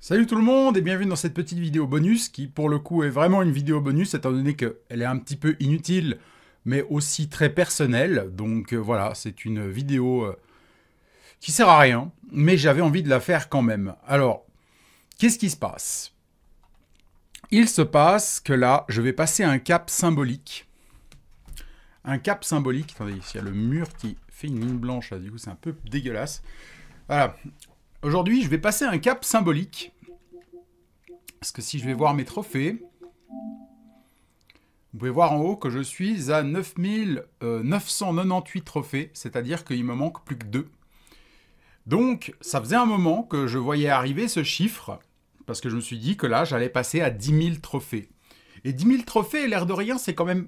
Salut tout le monde et bienvenue dans cette petite vidéo bonus qui pour le coup est vraiment une vidéo bonus étant donné qu'elle est un petit peu inutile mais aussi très personnelle. Donc euh, voilà, c'est une vidéo euh, qui sert à rien mais j'avais envie de la faire quand même. Alors, qu'est-ce qui se passe Il se passe que là, je vais passer un cap symbolique. Un cap symbolique. Attendez, il y a le mur qui fait une ligne blanche là, du coup c'est un peu dégueulasse. Voilà, Aujourd'hui, je vais passer un cap symbolique. Parce que si je vais voir mes trophées, vous pouvez voir en haut que je suis à 9998 euh, trophées, c'est-à-dire qu'il me manque plus que deux. Donc, ça faisait un moment que je voyais arriver ce chiffre, parce que je me suis dit que là, j'allais passer à 10 000 trophées. Et 10 000 trophées, l'air de rien, c'est quand même...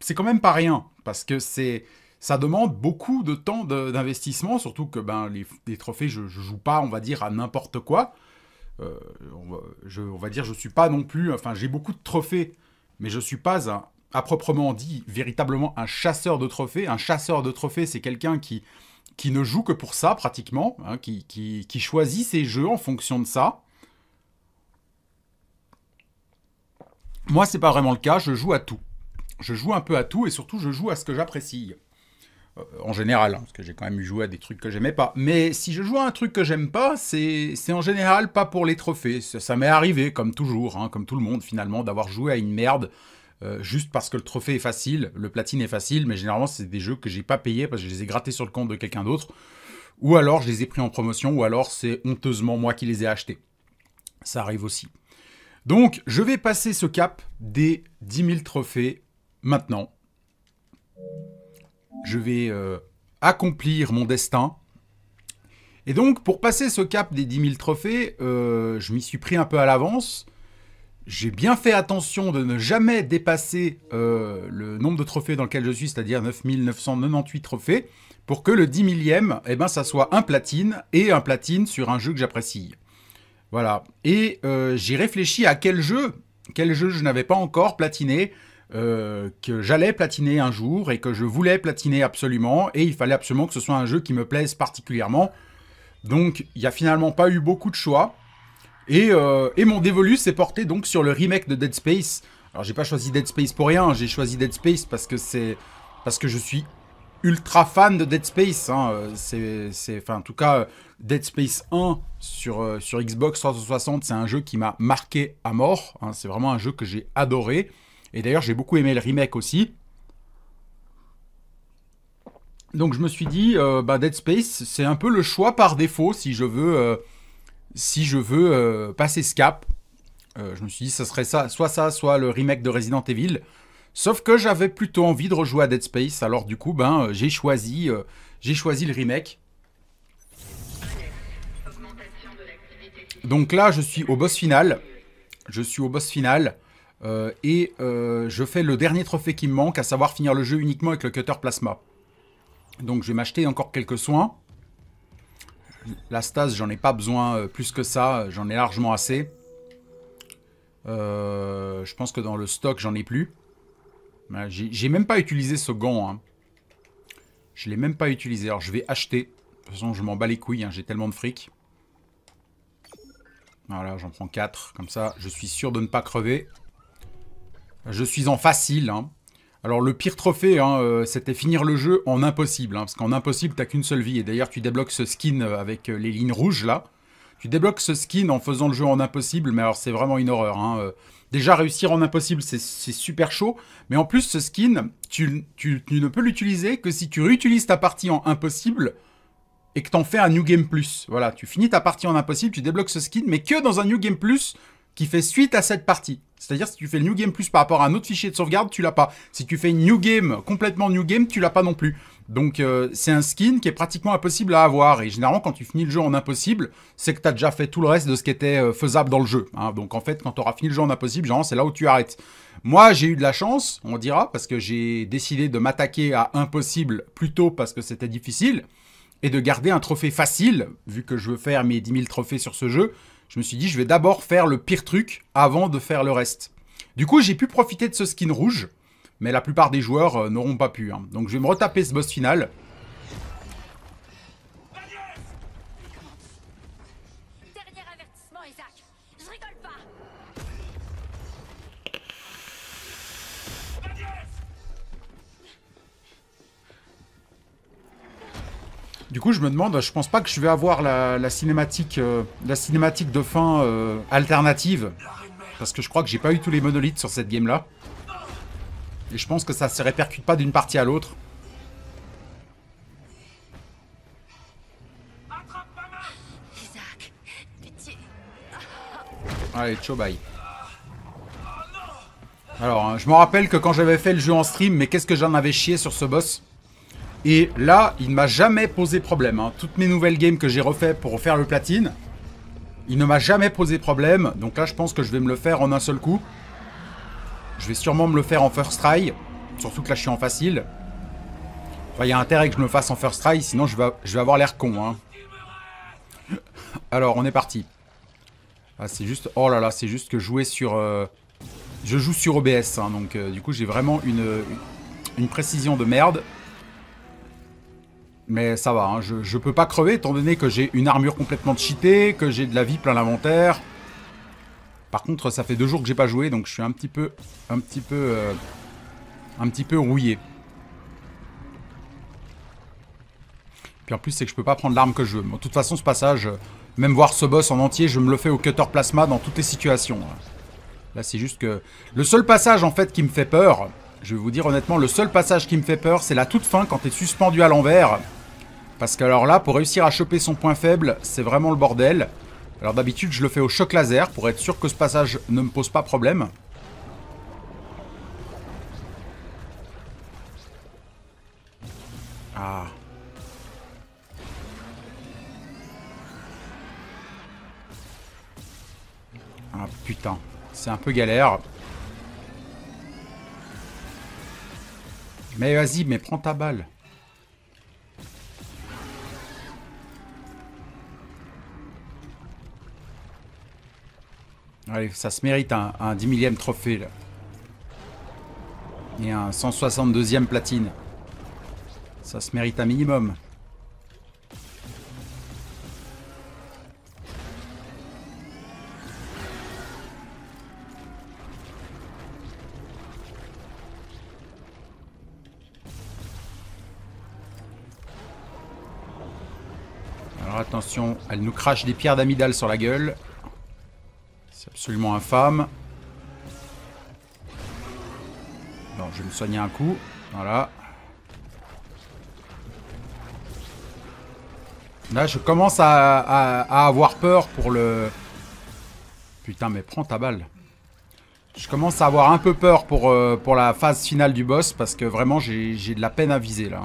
C'est quand même pas rien, parce que c'est ça demande beaucoup de temps d'investissement, surtout que ben, les, trophées, je ne joue pas, on va dire, à n'importe quoi. Euh, on, va, dire, je ne suis pas non plus, enfin, j'ai beaucoup de trophées, mais je ne suis pas à proprement dit, véritablement un chasseur de trophées. Un chasseur de trophées, c'est quelqu'un qui, qui ne joue que pour ça, pratiquement, hein, qui, choisit ses jeux en fonction de ça. Moi, c'est pas vraiment le cas, je joue à tout. Je joue un peu à tout et surtout, je joue à ce que j'apprécie. Euh, en général, hein, parce que j'ai quand même eu joué à des trucs que j'aimais pas. Mais si je joue à un truc que j'aime pas, c'est en général pas pour les trophées. Ça, m'est arrivé, comme toujours, hein, comme tout le monde finalement, d'avoir joué à une merde euh, juste parce que le trophée est facile, le platine est facile, mais généralement c'est des jeux que j'ai pas payés parce que je les ai grattés sur le compte de quelqu'un d'autre, ou alors je les ai pris en promotion, ou alors c'est honteusement moi qui les ai achetés. Ça arrive aussi. Donc je vais passer ce cap des 10 000 trophées maintenant je vais euh, accomplir mon destin. Et donc, pour passer ce cap des 10 000 trophées, euh, je m'y suis pris un peu à l'avance. J'ai bien fait attention de ne jamais dépasser euh, le nombre de trophées dans lequel je suis, c'est-à-dire 9 998 trophées, pour que le 10 millième, et eh ben, ça soit un platine, et un platine sur un jeu que j'apprécie. Voilà. Et j'ai réfléchi à quel jeu, quel jeu je n'avais pas encore platiné, euh, que j'allais platiner un jour et que je voulais platiner absolument, et il fallait absolument que ce soit un jeu qui me plaise particulièrement. Donc il n'y a finalement pas eu beaucoup de choix. Euh, et, mon dévolu s'est porté donc sur le remake de Dead Space. Alors j'ai pas choisi Dead Space pour rien, hein. j'ai choisi Dead Space parce que c'est parce que je suis ultra fan de Dead Space. Hein. Euh, c'est, enfin, en tout cas, Dead Space 1 sur, sur Xbox 360, c'est un jeu qui m'a marqué à mort. Hein. C'est vraiment un jeu que j'ai adoré. Et d'ailleurs, j'ai beaucoup aimé le remake aussi. Donc je me suis dit, euh, bah, Dead Space, c'est un peu le choix par défaut si je veux, euh, si je veux euh, passer ce cap. je me suis dit, ça serait ça, soit ça, soit le remake de Resident Evil. Sauf que j'avais plutôt envie de rejouer à Dead Space, alors du coup, ben, j'ai choisi, j'ai choisi le remake. Donc là, je suis au boss final. Je suis au boss final. Euh, et euh, je fais le dernier trophée qui me manque, à savoir finir le jeu uniquement avec le cutter plasma. Donc je vais m'acheter encore quelques soins. La stase, j'en ai pas besoin euh, plus que ça, j'en ai largement assez. je pense que dans le stock, j'en ai plus. J'ai même pas utilisé ce gant. Hein. Je l'ai même pas utilisé. Alors je vais acheter. De toute façon, je m'en bats les couilles, hein. j'ai tellement de fric. Voilà, j'en prends 4. Comme ça, je suis sûr de ne pas crever. Je suis en facile. Hein. Alors le pire trophée, hein, euh, c'était finir le jeu en impossible, hein, parce qu'en impossible, t'as qu'une seule vie. Et d'ailleurs, tu débloques ce skin euh, avec euh, les lignes rouges là. Tu débloques ce skin en faisant le jeu en impossible, mais alors c'est vraiment une horreur. Déjà réussir en impossible, c'est super chaud. Mais en plus, ce skin, tu, ne peux l'utiliser que si tu réutilises ta partie en impossible et que t'en fais un New Game Plus. Voilà, tu finis ta partie en impossible, tu débloques ce skin, mais que dans un New Game Plus qui fait suite à cette partie. C'est-à-dire, si tu fais le new game plus par rapport à un autre fichier de sauvegarde, tu l'as pas. Si tu fais new game, complètement new game, tu l'as pas non plus. Donc, euh, c'est un skin qui est pratiquement impossible à avoir. Et généralement, quand tu finis le jeu en impossible, c'est que tu as déjà fait tout le reste de ce qui était euh, faisable dans le jeu. Hein. Donc, en fait, quand tu auras fini le jeu en impossible, genre, c'est là où tu arrêtes. Moi, j'ai eu de la chance, on dira, parce que j'ai décidé de m'attaquer à impossible plus tôt parce que c'était difficile et de garder un trophée facile, vu que je veux faire mes 10 000 trophées sur ce jeu, je me suis dit, je vais d'abord faire le pire truc avant de faire le reste. Du coup, j'ai pu profiter de ce skin rouge, mais la plupart des joueurs euh, n'auront pas pu. Hein. Donc je vais me retaper ce boss final Du coup, je me demande, je pense pas que je vais avoir la, cinématique, euh, la cinématique de fin euh, alternative, parce que je crois que j'ai pas eu tous les monolithes sur cette game là, et je pense que ça se répercute pas d'une partie à l'autre. Allez, ciao, bye. Alors, hein, je me rappelle que quand j'avais fait le jeu en stream, mais qu'est-ce que j'en avais chié sur ce boss et là, il ne m'a jamais posé problème. Hein. Toutes mes nouvelles games que j'ai refaites pour refaire le platine, il ne m'a jamais posé problème. Donc là, je pense que je vais me le faire en un seul coup. Je vais sûrement me le faire en first try. Surtout que là, je suis en facile. Enfin, il y a intérêt que je me fasse en first try, sinon je vais, je vais avoir l'air con. Hein. Alors, on est parti. Ah, c'est juste... Oh là là, c'est juste que jouer sur... Euh, je joue sur OBS, hein. donc euh, du coup, j'ai vraiment une, une précision de merde. Mais ça va, hein, je, peux pas crever étant donné que j'ai une armure complètement cheatée, que j'ai de la vie plein l'inventaire. Par contre, ça fait deux jours que j'ai pas joué, donc je suis un petit peu, un petit peu, euh, un petit peu rouillé. Puis en plus, c'est que je peux pas prendre l'arme que je veux. de toute façon, ce passage, euh, même voir ce boss en entier, je me le fais au cutter plasma dans toutes les situations. Hein. Là, c'est juste que... Le seul passage, en fait, qui me fait peur, je vais vous dire honnêtement, le seul passage qui me fait peur, c'est la toute fin quand t'es suspendu à l'envers. Parce que alors là, pour réussir à choper son point faible, c'est vraiment le bordel. Alors d'habitude, je le fais au choc laser pour être sûr que ce passage ne me pose pas problème. Ah. Ah putain, c'est un peu galère. Mais vas-y, mais prends ta balle. Allez, ça se mérite hein, un, un 10 millième trophée là. Et un 162e platine. Ça se mérite un minimum. Alors attention, elle nous crache des pierres d'amidale sur la gueule. C'est absolument infâme. Bon, je vais me soigner un coup. Voilà. Là, je commence à, avoir peur pour le... Putain, mais prends ta balle. Je commence à avoir un peu peur pour, euh, pour la phase finale du boss, parce que vraiment, j'ai de la peine à viser, là.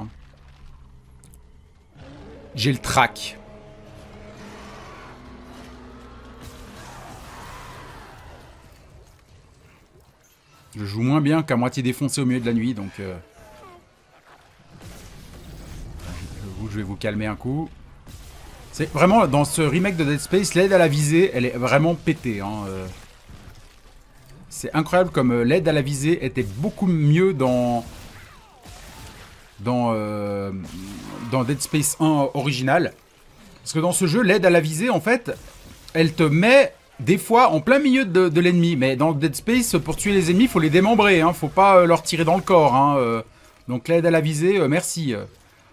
J'ai le trac. Je joue moins bien qu'à moitié défoncé au milieu de la nuit, donc... Euh, je vais vous calmer un coup. C'est vraiment, dans ce remake de Dead Space, l'aide à la visée, elle est vraiment pétée. Hein, euh. C'est incroyable comme euh, l'aide à la visée était beaucoup mieux dans... Dans, dans Dead Space 1 original. Parce que dans ce jeu, l'aide à la visée, en fait, elle te met des fois en plein milieu de, l'ennemi. Mais dans Dead Space, pour tuer les ennemis, faut les démembrer, hein, faut pas euh, leur tirer dans le corps. Hein, euh. donc l'aide à la visée, euh, merci.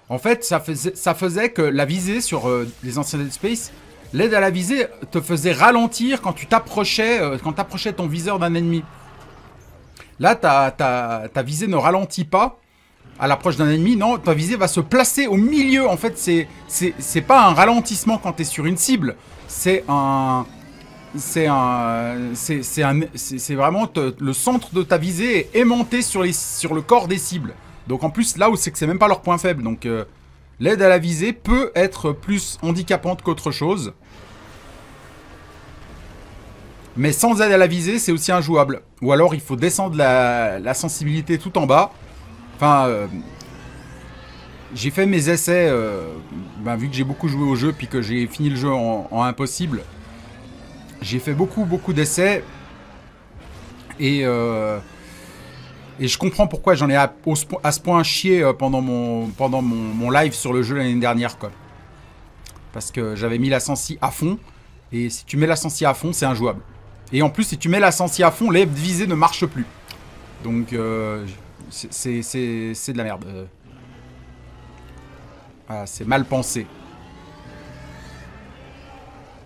En fait, ça faisait, que la visée sur les anciens Dead Space, l'aide à la visée te faisait ralentir quand tu t'approchais, quand ton viseur d'un ennemi. Là, ta, ta, ta, visée ne ralentit pas à l'approche d'un ennemi. Non, ta visée va se placer au milieu. En fait, c'est pas un ralentissement quand tu es sur une cible. C'est un, c'est un, c'est vraiment le centre de ta visée est aimanté sur, les, sur le corps des cibles. Donc en plus, là où c'est que c'est même pas leur point faible. Donc euh, l'aide à la visée peut être plus handicapante qu'autre chose. Mais sans aide à la visée, c'est aussi injouable. Ou alors il faut descendre la, sensibilité tout en bas. Enfin, euh, j'ai fait mes essais, euh, ben, vu que j'ai beaucoup joué au jeu, puis que j'ai fini le jeu en impossible. J'ai fait beaucoup, beaucoup d'essais. Et, euh, et je comprends pourquoi j'en ai à, ce point chié euh, pendant mon, pendant mon, live sur le jeu l'année dernière. Quoi. Parce que j'avais mis la sensi à fond. Et si tu mets la sensi à fond, c'est injouable. Et en plus, si tu mets la sensi à fond, les visée ne marche plus. Donc, euh, c'est de la merde. c'est mal pensé.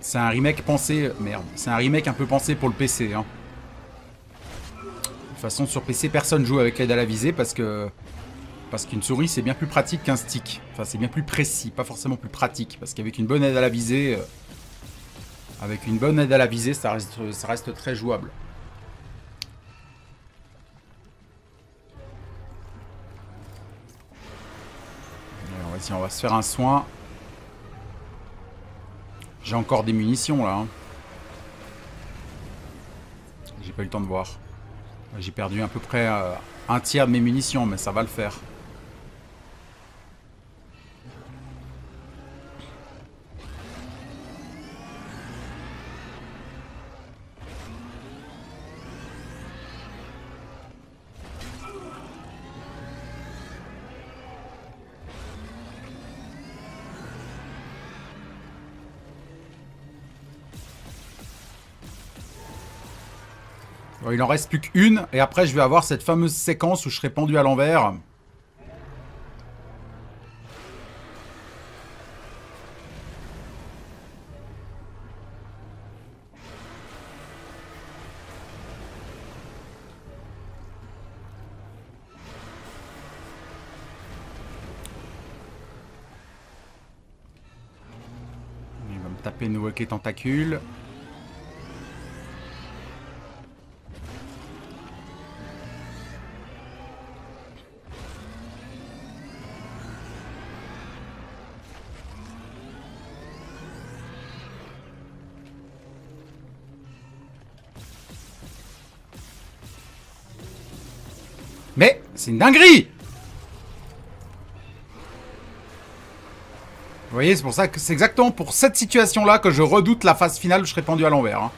C'est un remake pensé... Merde, c'est un remake un peu pensé pour le PC. Hein. De toute façon, sur PC, personne joue avec l'aide à la visée parce que... Parce qu'une souris, c'est bien plus pratique qu'un stick. Enfin, c'est bien plus précis, pas forcément plus pratique. Parce qu'avec une bonne aide à la visée... Euh, avec une bonne aide à la visée, ça reste, ça reste très jouable. Alors, on va se faire un soin. J'ai encore des munitions là. Hein. J'ai pas eu le temps de voir. J'ai perdu à peu près euh, un tiers de mes munitions, mais ça va le faire. Euh, il en reste plus qu'une, et après je vais avoir cette fameuse séquence où je serai pendu à l'envers. Il va me taper une walkie tentacule. c'est une dinguerie Vous voyez, c'est pour ça que c'est exactement pour cette situation-là que je redoute la phase finale où je serai pendu à l'envers. Hein.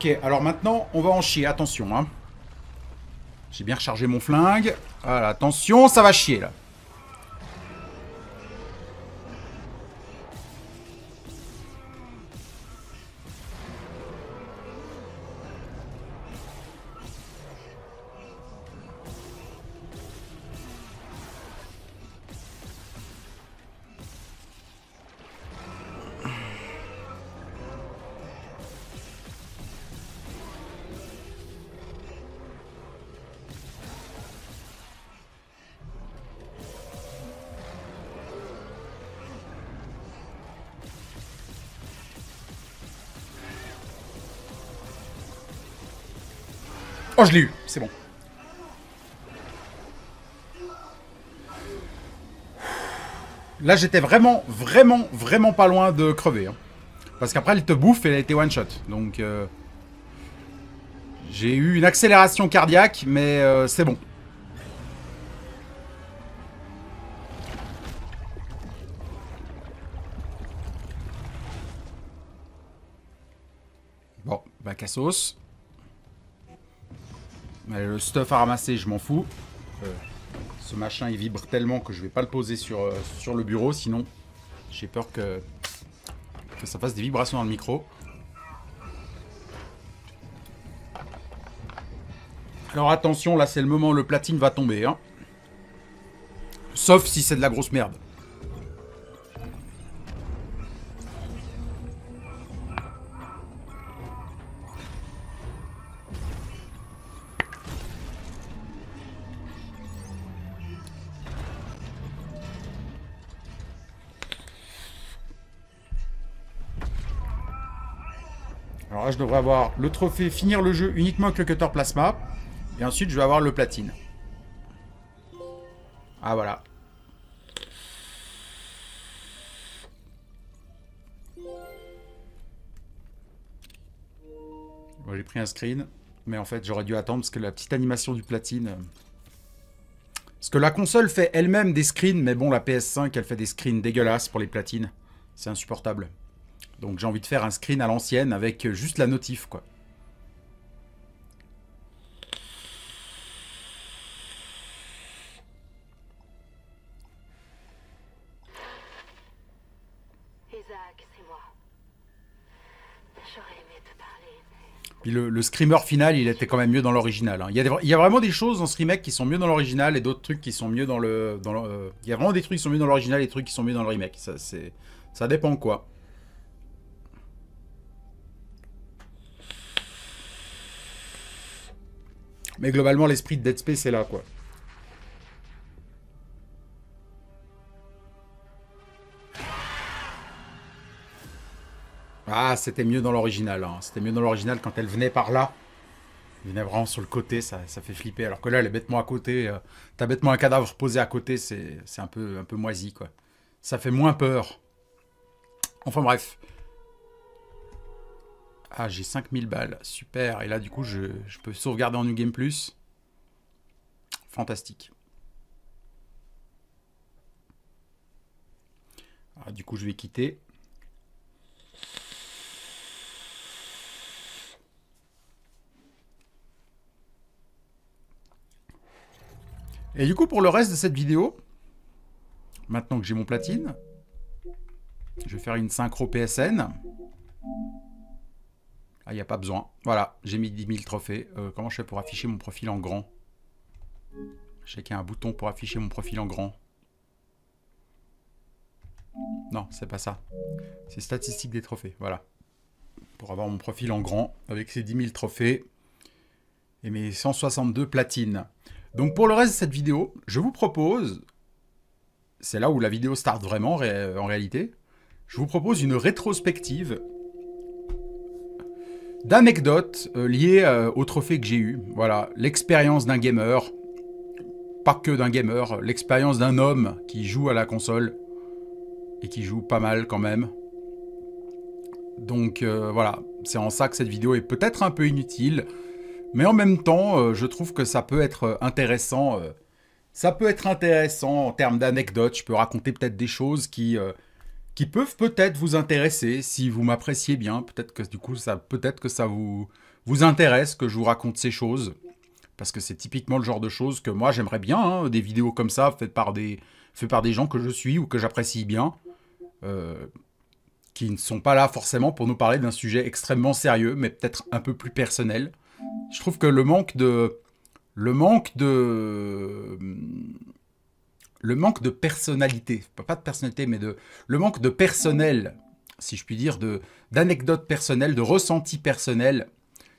Ok, alors maintenant, on va en chier. Attention, hein. J'ai bien rechargé mon flingue. Voilà, attention, ça va chier, là. Oh, je l'ai eu, c'est bon. Là, j'étais vraiment, vraiment, vraiment pas loin de crever. Hein. Parce qu'après, elle te bouffe et elle a été one-shot. Donc, euh, j'ai eu une accélération cardiaque, mais euh, c'est bon. Bon, bah, le stuff à ramasser, je m'en fous. Euh, ce machin, il vibre tellement que je vais pas le poser sur, euh, sur le bureau, sinon j'ai peur que, ça fasse des vibrations dans le micro. Alors attention, là c'est le moment où le platine va tomber. Hein. Sauf si c'est de la grosse merde. je devrais avoir le trophée, finir le jeu uniquement avec le cutter plasma. Et ensuite, je vais avoir le platine. Ah, voilà. J'ai pris un screen, mais en fait, j'aurais dû attendre parce que la petite animation du platine... Parce euh, que la console fait elle-même des screens, mais bon, la PS5, elle fait des screens dégueulasses pour les platines. C'est insupportable. Donc j'ai envie de faire un screen à l'ancienne avec juste la notif, quoi. Puis le, screamer final, il était quand même mieux dans l'original. Hein. Il, il, y a vraiment des choses dans ce remake qui sont mieux dans l'original et d'autres trucs qui sont mieux dans le, dans euh, Il y a vraiment des trucs qui sont mieux dans l'original et des trucs qui sont mieux dans le remake. Ça, ça dépend quoi. Mais globalement, l'esprit de Dead Space est là, quoi. Ah, c'était mieux dans l'original. Hein. C'était mieux dans l'original quand elle venait par là. Elle venait vraiment sur le côté, ça, fait flipper. Alors que là, elle est bêtement à côté. Euh, t'as bêtement un cadavre posé à côté, c'est un peu, un peu moisi, quoi. Ça fait moins peur. Enfin bref. Ah, j'ai 5000 balles. Super. Et là, du coup, je, peux sauvegarder en New Game Plus. Fantastique. Ah, du coup, je vais quitter. Et du coup, pour le reste de cette vidéo, maintenant que j'ai mon platine, je vais faire une synchro PSN. Ah, il n'y a pas besoin. Voilà, j'ai mis 10 000 trophées. Euh, comment je fais pour afficher mon profil en grand Je sais qu'il y a un bouton pour afficher mon profil en grand. Non, c'est pas ça. C'est statistique des trophées, voilà. Pour avoir mon profil en grand, avec ces 10 000 trophées et mes 162 platines. Donc pour le reste de cette vidéo, je vous propose, c'est là où la vidéo start vraiment en réalité, je vous propose une rétrospective d'anecdotes euh, liées euh, au trophée que j'ai eu. Voilà, l'expérience d'un gamer, pas que d'un gamer, l'expérience d'un homme qui joue à la console et qui joue pas mal quand même. Donc euh, voilà, c'est en ça que cette vidéo est peut-être un peu inutile, mais en même temps, je trouve que ça peut être intéressant. ça peut être intéressant en termes d'anecdotes. Je peux raconter peut-être des choses qui qui peuvent peut-être vous intéresser si vous m'appréciez bien. Peut-être que du coup, ça, peut-être que ça vous, vous intéresse que je vous raconte ces choses. Parce que c'est typiquement le genre de choses que moi j'aimerais bien, hein. des vidéos comme ça faites par des, faites par des gens que je suis ou que j'apprécie bien, euh, qui ne sont pas là forcément pour nous parler d'un sujet extrêmement sérieux, mais peut-être un peu plus personnel. Je trouve que le manque de, le manque de, le manque de personnalité, pas de personnalité, mais de, le manque de personnel, si je puis dire, d'anecdotes personnelles, de ressentis personnels,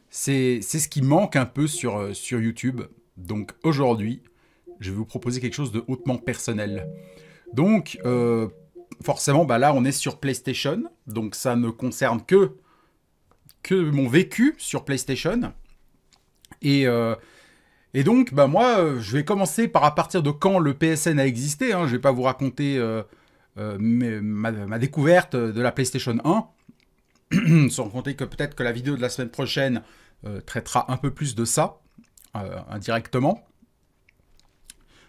c'est ce qui manque un peu sur, euh, sur YouTube. Donc aujourd'hui, je vais vous proposer quelque chose de hautement personnel. Donc, euh, forcément, bah là, on est sur PlayStation, donc ça ne concerne que, que mon vécu sur PlayStation. Et... Euh, et donc, bah moi, euh, je vais commencer par à partir de quand le PSN a existé. Hein. je ne vais pas vous raconter euh, euh, ma, découverte de la PlayStation 1, sans compter que peut-être que la vidéo de la semaine prochaine traitera un peu plus de ça, indirectement.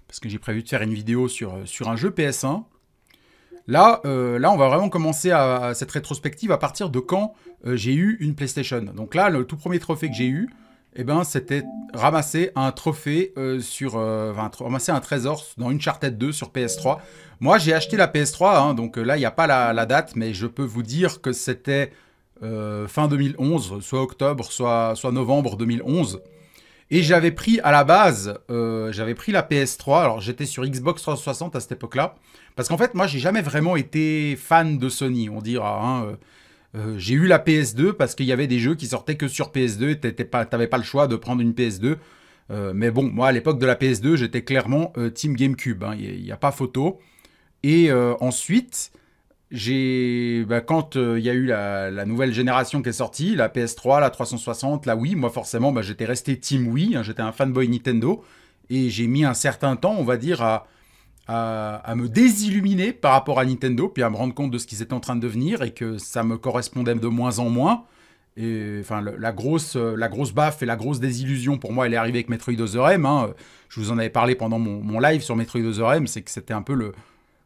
Parce que j'ai prévu de faire une vidéo sur, sur un jeu PS1. Là, là, on va vraiment commencer à, cette rétrospective à partir de quand j'ai eu une PlayStation. Donc là, le tout premier trophée que j'ai eu, eh ben, c'était ramasser un trophée euh, sur. Euh, un trésor dans une chartette 2 sur PS3. Moi, j'ai acheté la PS3, hein, donc euh, là, il n'y a pas la, date, mais je peux vous dire que c'était fin 2011, soit octobre, soit, novembre 2011. Et j'avais pris à la base, j'avais pris la PS3. Alors, j'étais sur Xbox 360 à cette époque-là. Parce qu'en fait, moi, j'ai jamais vraiment été fan de Sony. On dira, hein, euh, j'ai eu la PS2 parce qu'il y avait des jeux qui sortaient que sur PS2 et t'avais pas, pas, le choix de prendre une PS2. Euh, mais bon, moi à l'époque de la PS2, j'étais clairement euh, Team GameCube, hein. il n'y a, pas photo. Et ensuite, j'ai bah, quand il y a eu la, nouvelle génération qui est sortie, la PS3, la 360, la Wii, moi forcément bah, j'étais resté Team Wii, hein. j'étais un fanboy Nintendo, et j'ai mis un certain temps, on va dire, à, à, me désilluminer par rapport à Nintendo, puis à me rendre compte de ce qu'ils étaient en train de devenir et que ça me correspondait de moins en moins. Et enfin, la, grosse, euh, la grosse baffe et la grosse désillusion pour moi, elle est arrivée avec Metroid Other M. Hein. Je vous en avais parlé pendant mon, live sur Metroid Other M, c'est que c'était un peu le,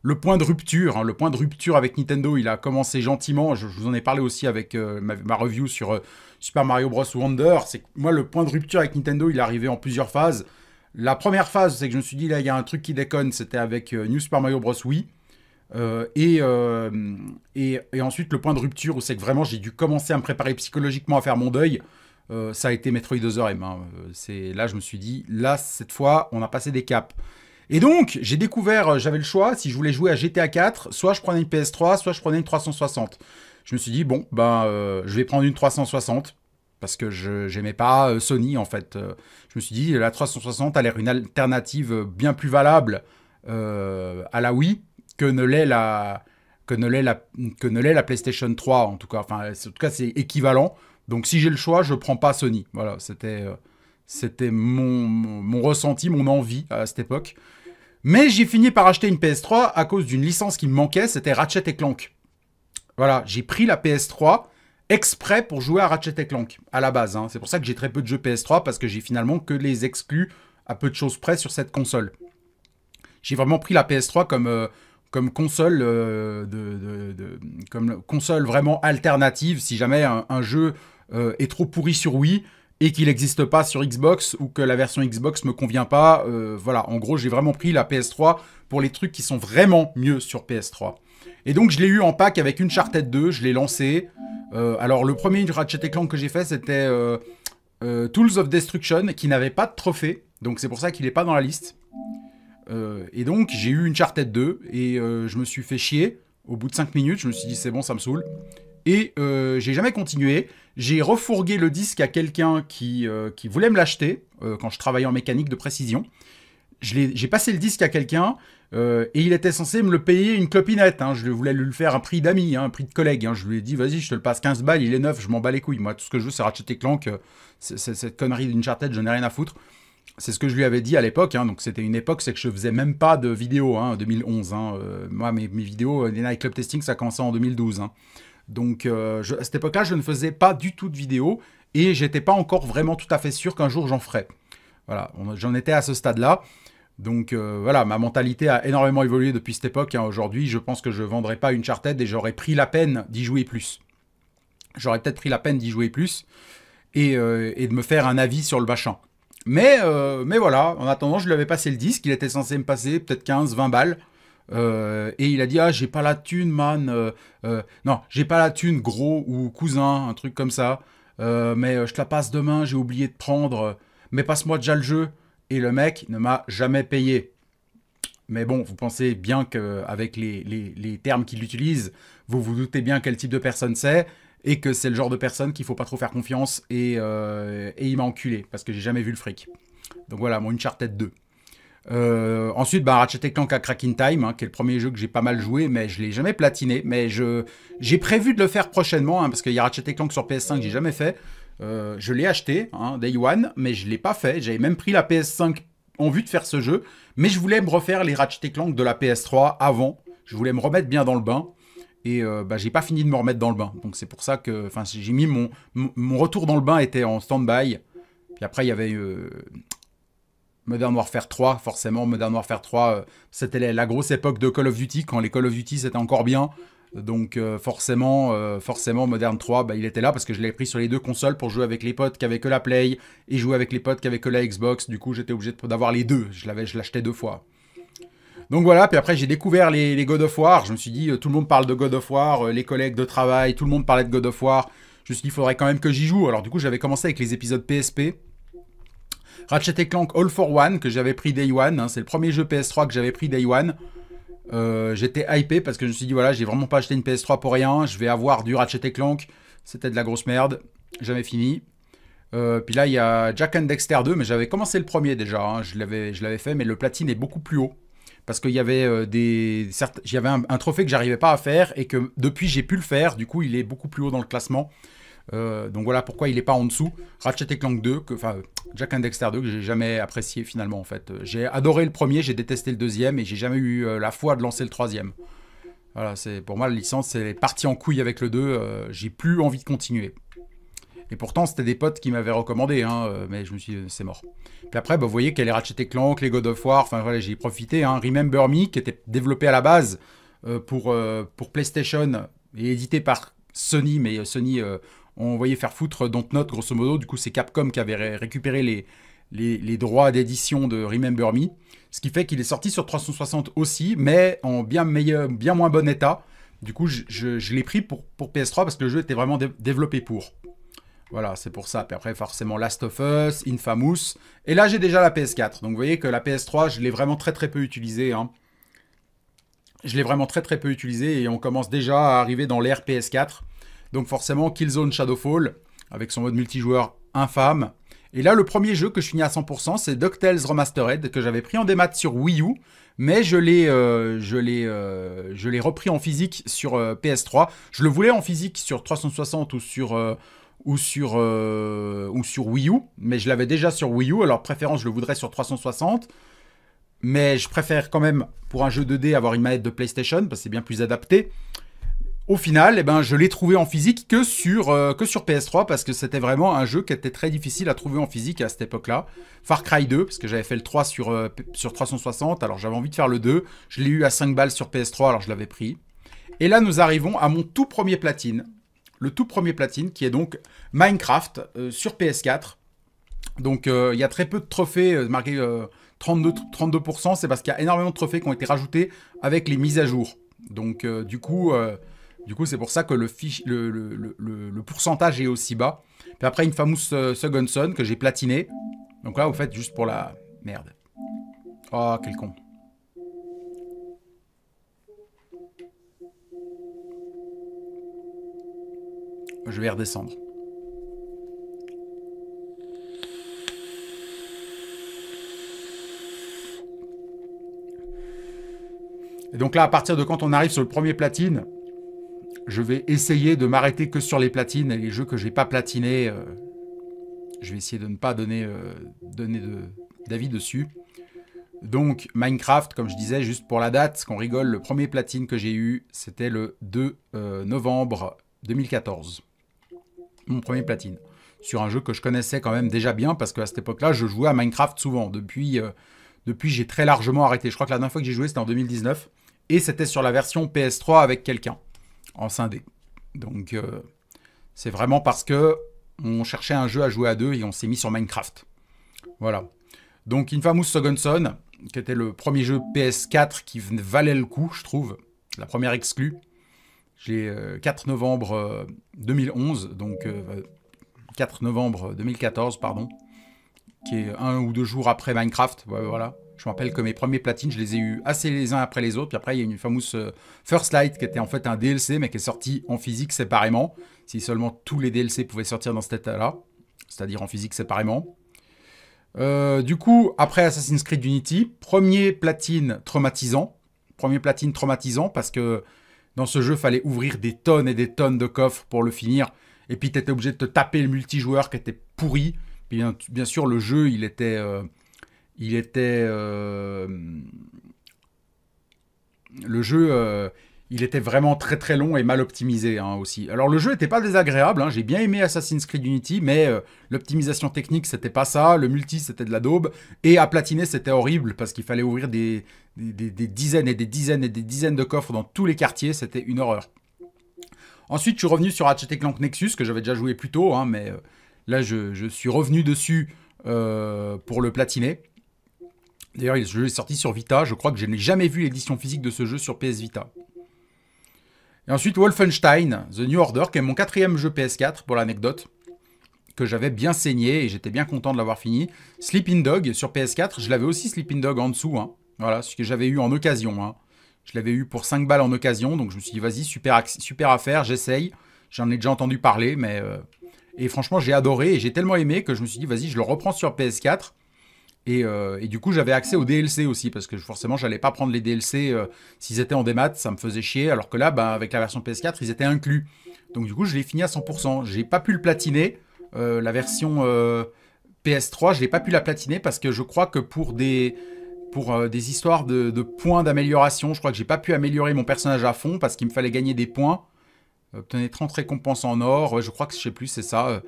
le point de rupture. Hein, le point de rupture avec Nintendo, il a commencé gentiment. Je, vous en ai parlé aussi avec euh, ma, review sur euh, Super Mario Bros. Wonder. C'est que, moi, le point de rupture avec Nintendo, il est arrivé en plusieurs phases. La première phase, c'est que je me suis dit, là, il y a un truc qui déconne, c'était avec euh, New Super Mario Bros. Wii. Euh, euh, et, et, ensuite, le point de rupture, c'est que vraiment, j'ai dû commencer à me préparer psychologiquement à faire mon deuil. ça a été Metroid 2 et hein. Là, je me suis dit, là, cette fois, on a passé des caps. Et donc, j'ai découvert, j'avais le choix, si je voulais jouer à GTA 4, soit je prenais une PS3, soit je prenais une 360. Je me suis dit, bon, ben, je vais prendre une 360 parce que je n'aimais pas euh, Sony en fait. Euh, je me suis dit, la 360 a l'air une alternative bien plus valable euh, à la Wii que ne l'est la, que ne l'est la, que ne l'est la PlayStation 3 en tout cas. Enfin, en tout cas, c'est équivalent. Donc si j'ai le choix, je ne prends pas Sony. Voilà, c'était, c'était mon, mon, ressenti, mon envie à cette époque. Mais j'ai fini par acheter une PS3 à cause d'une licence qui me manquait, c'était Ratchet et Clank. Voilà, j'ai pris la PS3 exprès pour jouer à Ratchet Clank, à la base. Hein. C'est pour ça que j'ai très peu de jeux PS3, parce que j'ai finalement que les exclus à peu de choses près sur cette console. J'ai vraiment pris la PS3 euh, comme, console, euh, comme console vraiment alternative, si jamais un, jeu euh, est trop pourri sur Wii, et qu'il n'existe pas sur Xbox ou que la version Xbox me convient pas. voilà, en gros, j'ai vraiment pris la PS3 pour les trucs qui sont vraiment mieux sur PS3. Et donc je l'ai eu en pack avec une chartette 2, je l'ai lancé. Euh, alors le premier Ratchet Clank que j'ai fait, c'était euh, euh, Tools of Destruction, qui n'avait pas de trophée. Donc c'est pour ça qu'il n'est pas dans la liste. et donc j'ai eu une chartette 2, et je me suis fait chier. Au bout de 5 minutes, je me suis dit c'est bon, ça me saoule. Et j'ai jamais continué. J'ai refourgué le disque à quelqu'un qui, qui, voulait me l'acheter, quand je travaillais en mécanique de précision. J'ai passé le disque à quelqu'un, euh, et il était censé me le payer une copinette. Hein. Je voulais lui faire un prix d'ami, hein, un prix de collègue. Hein. Je lui ai dit, vas-y, je te le passe 15 balles, il est neuf, je m'en bats les couilles. Moi, tout ce que je veux, c'est Ratchet Clank. Euh, cette connerie d'une chartette, je n'ai rien à foutre. C'est ce que je lui avais dit à l'époque. Donc, c'était une époque, c'est que je faisais même pas de vidéos, en 2011. Euh, moi, mes, vidéos, les Night Club Testing, ça commençait en 2012. Donc, à cette époque-là, je ne faisais pas du tout de vidéos et j'étais pas encore vraiment tout à fait sûr qu'un jour j'en ferais. Voilà, j'en étais à ce stade-là. Donc euh, voilà, ma mentalité a énormément évolué depuis cette époque. Hein. Aujourd'hui, je pense que je ne vendrai pas une chartette et j'aurais pris la peine d'y jouer plus. J'aurais peut-être pris la peine d'y jouer plus et, euh, de me faire un avis sur le bachan. Euh, mais, voilà, en attendant, je lui avais passé le disque. Il était censé me passer peut-être 15, 20 balles. et il a dit ah j'ai pas la thune man non j'ai pas la thune gros ou cousin un truc comme ça mais je te la passe demain j'ai oublié de prendre mais passe-moi déjà le jeu et le mec ne m'a jamais payé. Mais bon, vous pensez bien qu'avec les, les, termes qu'il utilise, vous vous doutez bien quel type de personne c'est, et que c'est le genre de personne qu'il faut pas trop faire confiance, et, euh, il m'a enculé, parce que j'ai jamais vu le fric. Donc voilà, mon tête 2. ensuite, bah, Ratchet Clank à Cracking Time, hein, qui est le premier jeu que j'ai pas mal joué, mais je l'ai jamais platiné. Mais j'ai prévu de le faire prochainement, hein, parce qu'il y a Ratchet Clank sur PS5 que j'ai jamais fait. Euh, je l'ai acheté, hein, Day One, mais je ne l'ai pas fait. J'avais même pris la PS5 en vue de faire ce jeu, mais je voulais me refaire les Ratchet Clank de la PS3 avant. Je voulais me remettre bien dans le bain. Et euh, bah, j'ai pas fini de me remettre dans le bain. Donc c'est pour ça que j'ai mis mon, mon retour dans le bain était en stand-by. Puis après, il y avait euh, Modern Warfare 3, forcément. Modern Warfare 3, c'était la, grosse époque de Call of Duty, quand les Call of Duty c'était encore bien. Donc euh, forcément, euh, forcément, Modern 3, bah, il était là parce que je l'ai pris sur les deux consoles pour jouer avec les potes qui avaient que la Play et jouer avec les potes qui que la Xbox. Du coup, j'étais obligé d'avoir les deux. Je l'avais, je l'achetais deux fois. Donc voilà, puis après j'ai découvert les, God of War. Je me suis dit, euh, tout le monde parle de God of War, les collègues de travail, tout le monde parlait de God of War. Je me suis dit, il faudrait quand même que j'y joue. Alors du coup, j'avais commencé avec les épisodes PSP. Ratchet Clank All for One que j'avais pris Day One. Hein. c'est le premier jeu PS3 que j'avais pris Day One. Euh, j'étais hypé parce que je me suis dit voilà, j'ai vraiment pas acheté une PS3 pour rien, je vais avoir du Ratchet Clank, c'était de la grosse merde, jamais fini. Euh, puis là, il y a Jack and Dexter 2, mais j'avais commencé le premier déjà, hein. je l'avais fait, mais le platine est beaucoup plus haut. Parce qu'il y avait, euh, des, certes, un, un trophée que j'arrivais pas à faire et que depuis j'ai pu le faire, du coup il est beaucoup plus haut dans le classement. Euh, donc voilà pourquoi il n'est pas en dessous. Ratchet et Clank 2, enfin Jack and Dexter 2 que j'ai jamais apprécié finalement en fait. J'ai adoré le premier, j'ai détesté le deuxième et j'ai jamais eu euh, la foi de lancer le troisième. Voilà, c'est pour moi la licence c'est parti partie en couille avec le 2, euh, j'ai plus envie de continuer. Et pourtant, c'était des potes qui m'avaient recommandé, hein, mais je me suis dit, c'est mort. Puis après, bah, vous voyez qu'elle est Ratchet Clank, les God of War, enfin voilà, j'ai profité. Hein. Remember Me, qui était développé à la base pour, pour PlayStation et édité par Sony, mais Sony on voyait faire foutre Note grosso modo. Du coup, c'est Capcom qui avait récupéré les, les, droits d'édition de Remember Me. Ce qui fait qu'il est sorti sur 360 aussi, mais en bien, meilleur, bien moins bon état. Du coup, je, l'ai pris pour, pour PS3 parce que le jeu était vraiment développé pour. Voilà, c'est pour ça. après, forcément, Last of Us, Infamous. Et là, j'ai déjà la PS4. Donc, vous voyez que la PS3, je l'ai vraiment très très peu utilisée. Hein. Je l'ai vraiment très très peu utilisée et on commence déjà à arriver dans l'ère PS4. Donc forcément, Killzone Shadowfall, avec son mode multijoueur infâme. Et là, le premier jeu que je finis à 100%, c'est DuckTales Remastered, que j'avais pris en démat sur Wii U, mais je l'ai euh, euh, repris en physique sur euh, PS3. Je le voulais en physique sur 360 ou sur ou sur, ou sur Wii U, mais je l'avais déjà sur Wii U, alors préférence je le voudrais sur 360. Mais je préfère quand même, pour un jeu 2D, avoir une manette de PlayStation, parce que c'est bien plus adapté au final, eh ben, je l'ai trouvé en physique que sur, euh, que sur PS3 parce que c'était vraiment un jeu qui était très difficile à trouver en physique à cette époque-là. Far Cry 2, parce que j'avais fait le 3 sur, euh, sur 360, alors j'avais envie de faire le 2. Je l'ai eu à 5 balles sur PS3, alors je l'avais pris. Et là, nous arrivons à mon tout premier platine. Le tout premier platine qui est donc Minecraft euh, sur PS4. Donc il y a très peu de trophées marqués 32%, 32% c'est parce qu'il y a énormément de trophées qui ont été rajoutés avec les mises à jour. Donc du coup du coup, c'est pour ça que le, pourcentage est aussi bas. Puis après, une fameuse euh, Second Son que j'ai platiné. Donc là, vous fait, juste pour la... Merde. Oh, quel con. Je vais redescendre. Et donc là, à partir de quand on arrive sur le premier platine, je vais essayer de m'arrêter que sur les platines. et Les jeux que j'ai pas platinés, euh, je vais essayer de ne pas donner, euh, donner d'avis dessus. Donc Minecraft, comme je disais, juste pour la date, qu'on rigole, le premier platine que j'ai eu, c'était le 2 euh, novembre 2014. Mon premier platine. Sur un jeu que je connaissais quand même déjà bien, parce qu'à cette époque-là, je jouais à Minecraft souvent. Depuis, depuis j'ai très largement arrêté. Je crois que la dernière fois que j'ai joué, c'était en 2019. Et c'était sur la version PS3 avec quelqu'un en Donc euh, c'est vraiment parce que on cherchait un jeu à jouer à deux et on s'est mis sur Minecraft. Voilà. Donc Infamous Second Son, qui était le premier jeu PS4 qui valait le coup, je trouve, la première exclue. J'ai 4 euh, novembre 2011, euh, donc 4 novembre 2014, pardon, qui est un ou deux jours après Minecraft, voilà. Je me rappelle que mes premiers platines, je les ai eu assez les uns après les autres. Puis après, il y a une fameuse euh, First Light qui était en fait un DLC, mais qui est sorti en physique séparément. Si seulement tous les DLC pouvaient sortir dans cet état-là, c'est-à-dire en physique séparément. Euh, du coup, après Assassin's Creed Unity, premier platine traumatisant. Premier platine traumatisant parce que dans ce jeu, fallait ouvrir des tonnes et des tonnes de coffres pour le finir. Et puis, tu étais obligé de te taper le multijoueur qui était pourri. Puis, bien, sûr, le jeu, il était. Euh, il était euh, le jeu, euh, il était vraiment très très long et mal optimisé hein, aussi. Alors le jeu n'était pas désagréable, hein. j'ai bien aimé Assassin's Creed Unity, mais euh, l'optimisation technique c'était pas ça, le multi c'était de la daube, et à platiner c'était horrible parce qu'il fallait ouvrir des, des, dizaines et des dizaines et des dizaines de coffres dans tous les quartiers, c'était une horreur. Ensuite je suis revenu sur Ratchet Clank Nexus, que j'avais déjà joué plus tôt, hein, mais là je, suis revenu dessus pour le platiner. D'ailleurs, le jeu est sorti sur Vita. Je crois que je n'ai jamais vu l'édition physique de ce jeu sur PS Vita. Et ensuite, Wolfenstein, The New Order, qui est mon quatrième jeu PS4, pour l'anecdote, que j'avais bien saigné et j'étais bien content de l'avoir fini. Sleeping Dog sur PS4, je l'avais aussi Sleeping Dog en dessous. Hein. Voilà, ce que j'avais eu en occasion. Hein. Je l'avais eu pour 5 balles en occasion, donc je me suis dit, vas-y, super, super affaire, j'essaye. J'en ai déjà entendu parler, mais... Euh, et franchement, j'ai adoré et j'ai tellement aimé que je me suis dit, vas-y, je le reprends sur PS4. Euh, et, du coup, j'avais accès aux DLC aussi, parce que forcément, j'allais pas prendre les DLC euh, s'ils étaient en démat, ça me faisait chier. Alors que là, bah, avec la version PS4, ils étaient inclus. Donc du coup, je l'ai fini à 100%. J'ai pas pu le platiner. Euh, la version PS3, je l'ai pas pu la platiner parce que je crois que pour des pour des histoires de, points d'amélioration, je crois que j'ai pas pu améliorer mon personnage à fond parce qu'il me fallait gagner des points, obtenir 30 récompenses en or. je crois que je sais plus, c'est ça.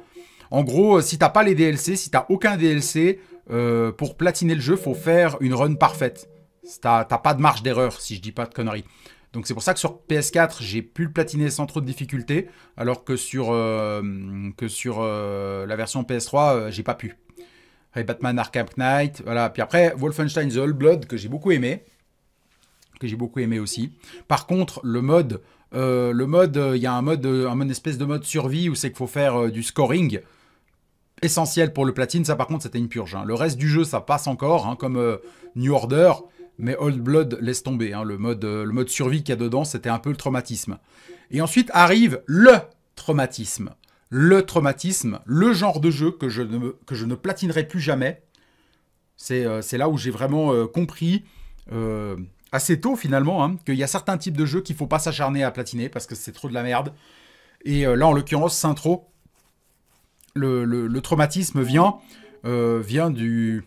En gros, si t'as pas les DLC, si t'as aucun DLC, euh, pour platiner le jeu, faut faire une run parfaite. T'as pas de marge d'erreur, si je dis pas de conneries. Donc c'est pour ça que sur PS4, j'ai pu le platiner sans trop de difficultés, alors que sur, euh, que sur euh, la version PS3, j'ai pas pu. Et Batman Arkham Knight, voilà. Puis après, Wolfenstein The Old Blood, que j'ai beaucoup aimé. Que j'ai beaucoup aimé aussi. Par contre, le mode, le mode, il y a un mode, un mode espèce de mode survie où c'est qu'il faut faire du scoring essentiel pour le platine. Ça, par contre, c'était une purge. Hein. Le reste du jeu, ça passe encore, hein, comme euh, New Order, mais Old Blood laisse tomber. Hein. Le, mode, euh, le mode survie qu'il y a dedans, c'était un peu le traumatisme. Et ensuite arrive le traumatisme. Le traumatisme, le genre de jeu que je ne, que je ne platinerai plus jamais. C'est euh, là où j'ai vraiment compris assez tôt finalement, qu'il y a certains types de jeux qu'il faut pas s'acharner à platiner parce que c'est trop de la merde. Et là, en l'occurrence, Sintro, le, traumatisme vient, euh, du,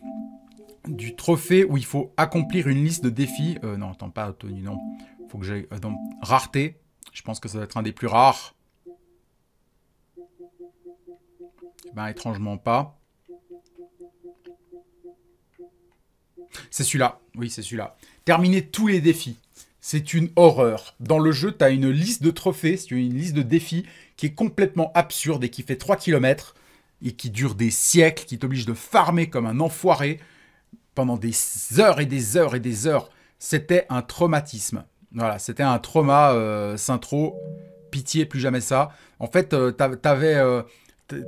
trophée où il faut accomplir une liste de défis. Euh, non, attends, pas Tony, non. Faut que j'aille. donc euh, rareté. Je pense que ça va être un des plus rares. Ben, étrangement pas. C'est celui-là. Oui, c'est celui-là. Terminer tous les défis. C'est une horreur. Dans le jeu, tu as une liste de trophées, as une liste de défis qui est complètement absurde et qui fait 3 km et qui dure des siècles, qui t'oblige de farmer comme un enfoiré pendant des heures et des heures et des heures. C'était un traumatisme. Voilà, c'était un trauma, euh, tro Pitié, plus jamais ça. En fait, euh, t'avais... Euh,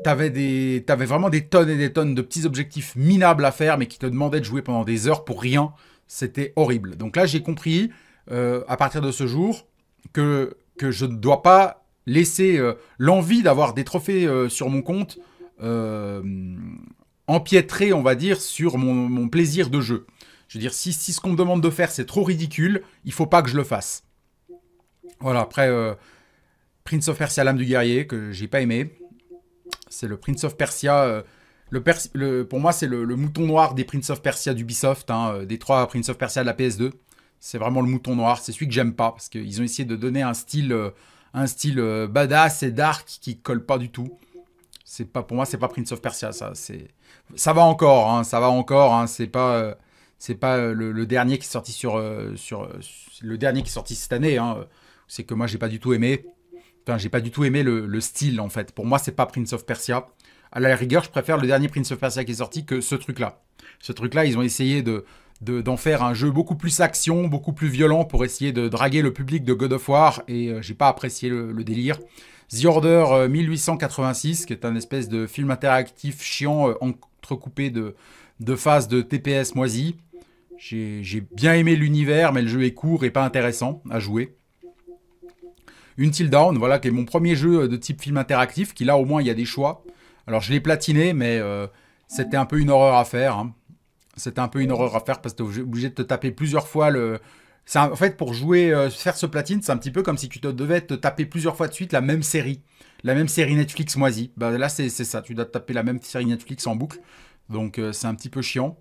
t'avais avais vraiment des tonnes et des tonnes de petits objectifs minables à faire mais qui te demandaient de jouer pendant des heures pour rien c'était horrible donc là j'ai compris euh, à partir de ce jour que que je ne dois pas laisser euh, l'envie d'avoir des trophées euh, sur mon compte euh, empiétrer, on va dire, sur mon, plaisir de jeu. Je veux dire, si, ce qu'on me demande de faire, c'est trop ridicule, il faut pas que je le fasse. Voilà, après, Prince of Persia, l'âme du guerrier, que j'ai pas aimé. C'est le Prince of Persia... Le pour moi, c'est le, mouton noir des Prince of Persia d'Ubisoft, hein, des trois Prince of Persia de la PS2. C'est vraiment le mouton noir. C'est celui que j'aime pas parce qu'ils ont essayé de donner un style un style euh, badass et dark qui colle pas du tout. C'est pas pour moi, c'est pas Prince of Persia ça. C'est ça va encore, hein, ça va encore. Hein, c'est pas euh, c'est pas euh, le, dernier qui est sorti sur sur le dernier qui est cette année. Hein. c'est que moi j'ai pas du tout aimé. Enfin j'ai pas du tout aimé le, le, style en fait. Pour moi c'est pas Prince of Persia. À la rigueur je préfère le dernier Prince of Persia qui est sorti que ce truc là. Ce truc là ils ont essayé de d'en faire un jeu beaucoup plus action, beaucoup plus violent pour essayer de draguer le public de God of War et euh, j'ai pas apprécié le, délire. The Order 1886, euh, qui est un espèce de film interactif chiant euh, entrecoupé de, de phases de TPS moisi J'ai bien aimé l'univers, mais le jeu est court et pas intéressant à jouer. Until Dawn, voilà, qui est mon premier jeu de type film interactif, qui là au moins il y a des choix. Alors je l'ai platiné, mais c'était un peu une horreur à faire. Hein. C'était un peu une horreur à faire parce que t'es obligé de te taper plusieurs fois le. en fait, pour jouer, euh, faire ce platine, c'est un petit peu comme si tu devais te taper plusieurs fois de suite la même série, la même série Netflix moisie. Bah, là, c'est ça, tu dois te taper la même série Netflix en boucle. Donc, euh, c'est un petit peu chiant.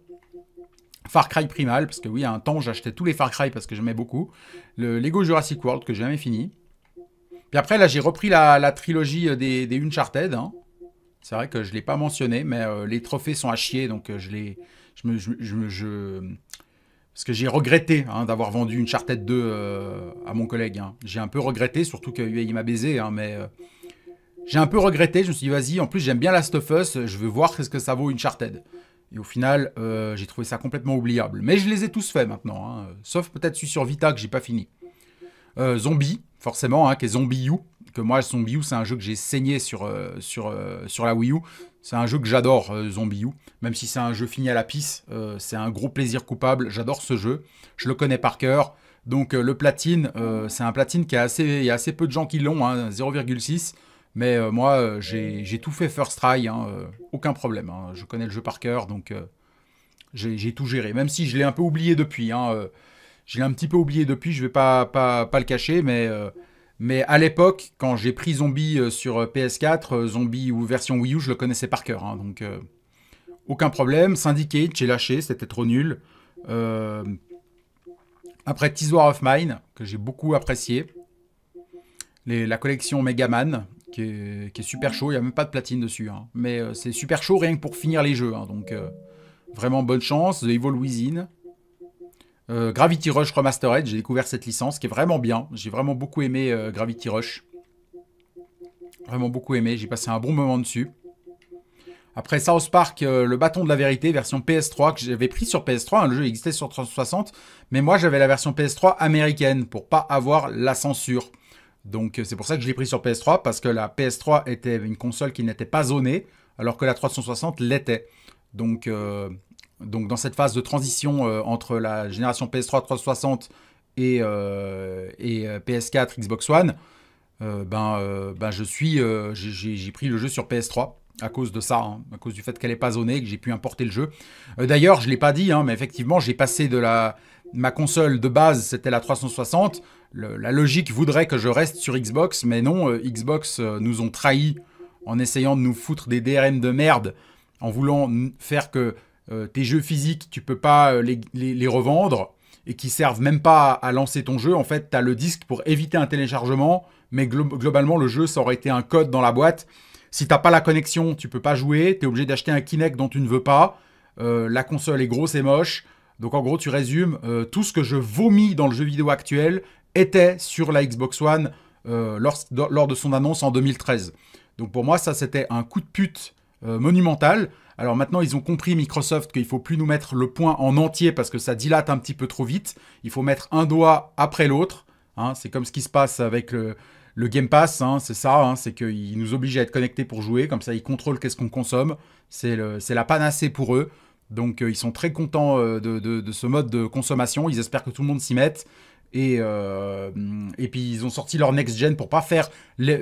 Far Cry Primal, parce que oui, à un temps, j'achetais tous les Far Cry parce que j'aimais beaucoup. Le Lego Jurassic World, que j'ai jamais fini. Puis après, là, j'ai repris la, trilogie euh, des, Uncharted. Hein. C'est vrai que je ne l'ai pas mentionné, mais les trophées sont à chier, donc je les, parce que j'ai regretté hein, d'avoir vendu une Chartette 2 euh, à mon collègue. Hein. J'ai un peu regretté, surtout qu'il m'a baisé, hein, mais euh, j'ai un peu regretté. Je me suis dit, vas-y, en plus j'aime bien Last of Us, je veux voir ce que ça vaut une Chartette. Et au final, euh, j'ai trouvé ça complètement oubliable. Mais je les ai tous faits maintenant, sauf peut-être celui sur Vita que j'ai pas fini. zombie, forcément, qui est Zombie U. Que moi, Zombie c'est un jeu que j'ai saigné sur, sur, sur la Wii U. C'est un jeu que j'adore, Zombiou. Euh, Zombie Même si c'est un jeu fini à la pisse, euh, c'est un gros plaisir coupable. J'adore ce jeu. Je le connais par cœur. Donc euh, le platine, c'est un platine qui a assez, y a assez peu de gens qui l'ont, 0,6. Hein, mais moi, j'ai tout fait first try, hein, aucun problème. Hein. Je connais le jeu par cœur, donc j'ai tout géré. Même si je l'ai un peu oublié depuis. je l'ai un petit peu oublié depuis, je vais pas, pas, pas le cacher, mais mais à l'époque, quand j'ai pris Zombie euh, sur euh, PS4, euh, Zombie ou version Wii U, je le connaissais par cœur. Hein, donc, aucun problème. Syndicate, j'ai lâché, c'était trop nul. après Teaser of Mine, que j'ai beaucoup apprécié. la collection Megaman, qui est, qui est super chaud. Il n'y a même pas de platine dessus. Hein. Mais c'est super chaud rien que pour finir les jeux. Hein, donc, vraiment bonne chance. The Evil Within. Euh, Gravity Rush Remastered, j'ai découvert cette licence qui est vraiment bien. J'ai vraiment beaucoup aimé euh, Gravity Rush. Vraiment beaucoup aimé, j'ai passé un bon moment dessus. Après South Park, euh, le bâton de la vérité, version PS3 que j'avais pris sur PS3. Hein, le jeu existait sur 360, mais moi j'avais la version PS3 américaine pour pas avoir la censure. Donc c'est pour ça que je l'ai pris sur PS3, parce que la PS3 était une console qui n'était pas zonée, alors que la 360 l'était. Donc donc dans cette phase de transition euh, entre la génération PS3 360 et, euh, euh, PS4 Xbox One, ben, ben, je suis, j'ai pris le jeu sur PS3 à cause de ça, hein. à cause du fait qu'elle n'est pas zonée, que j'ai pu importer le jeu. D'ailleurs, je ne l'ai pas dit, hein, mais effectivement, j'ai passé de la... Ma console de base, c'était la 360. la logique voudrait que je reste sur Xbox, mais non, Xbox nous ont trahis en essayant de nous foutre des DRM de merde, en voulant faire que euh, tes jeux physiques, tu peux pas euh, les, revendre et qui servent même pas à, lancer ton jeu. En fait, tu as le disque pour éviter un téléchargement, mais globalement, le jeu, ça aurait été un code dans la boîte. Si tu n'as pas la connexion, tu peux pas jouer, tu es obligé d'acheter un Kinect dont tu ne veux pas, euh, la console est grosse et moche. Donc en gros, tu résumes, tout ce que je vomis dans le jeu vidéo actuel était sur la Xbox One lors, de son annonce en 2013. Donc pour moi, ça c'était un coup de pute monumental. Alors maintenant, ils ont compris, Microsoft, qu'il faut plus nous mettre le point en entier parce que ça dilate un petit peu trop vite. Il faut mettre un doigt après l'autre. Hein. c'est comme ce qui se passe avec le, Game Pass, hein. c'est ça, hein. c'est qu'ils nous obligent à être connectés pour jouer, comme ça ils contrôlent qu'est-ce qu'on consomme, c'est la panacée pour eux. Donc euh, ils sont très contents euh, de, ce mode de consommation, ils espèrent que tout le monde s'y mette. Et, euh, et puis ils ont sorti leur next-gen pour pas faire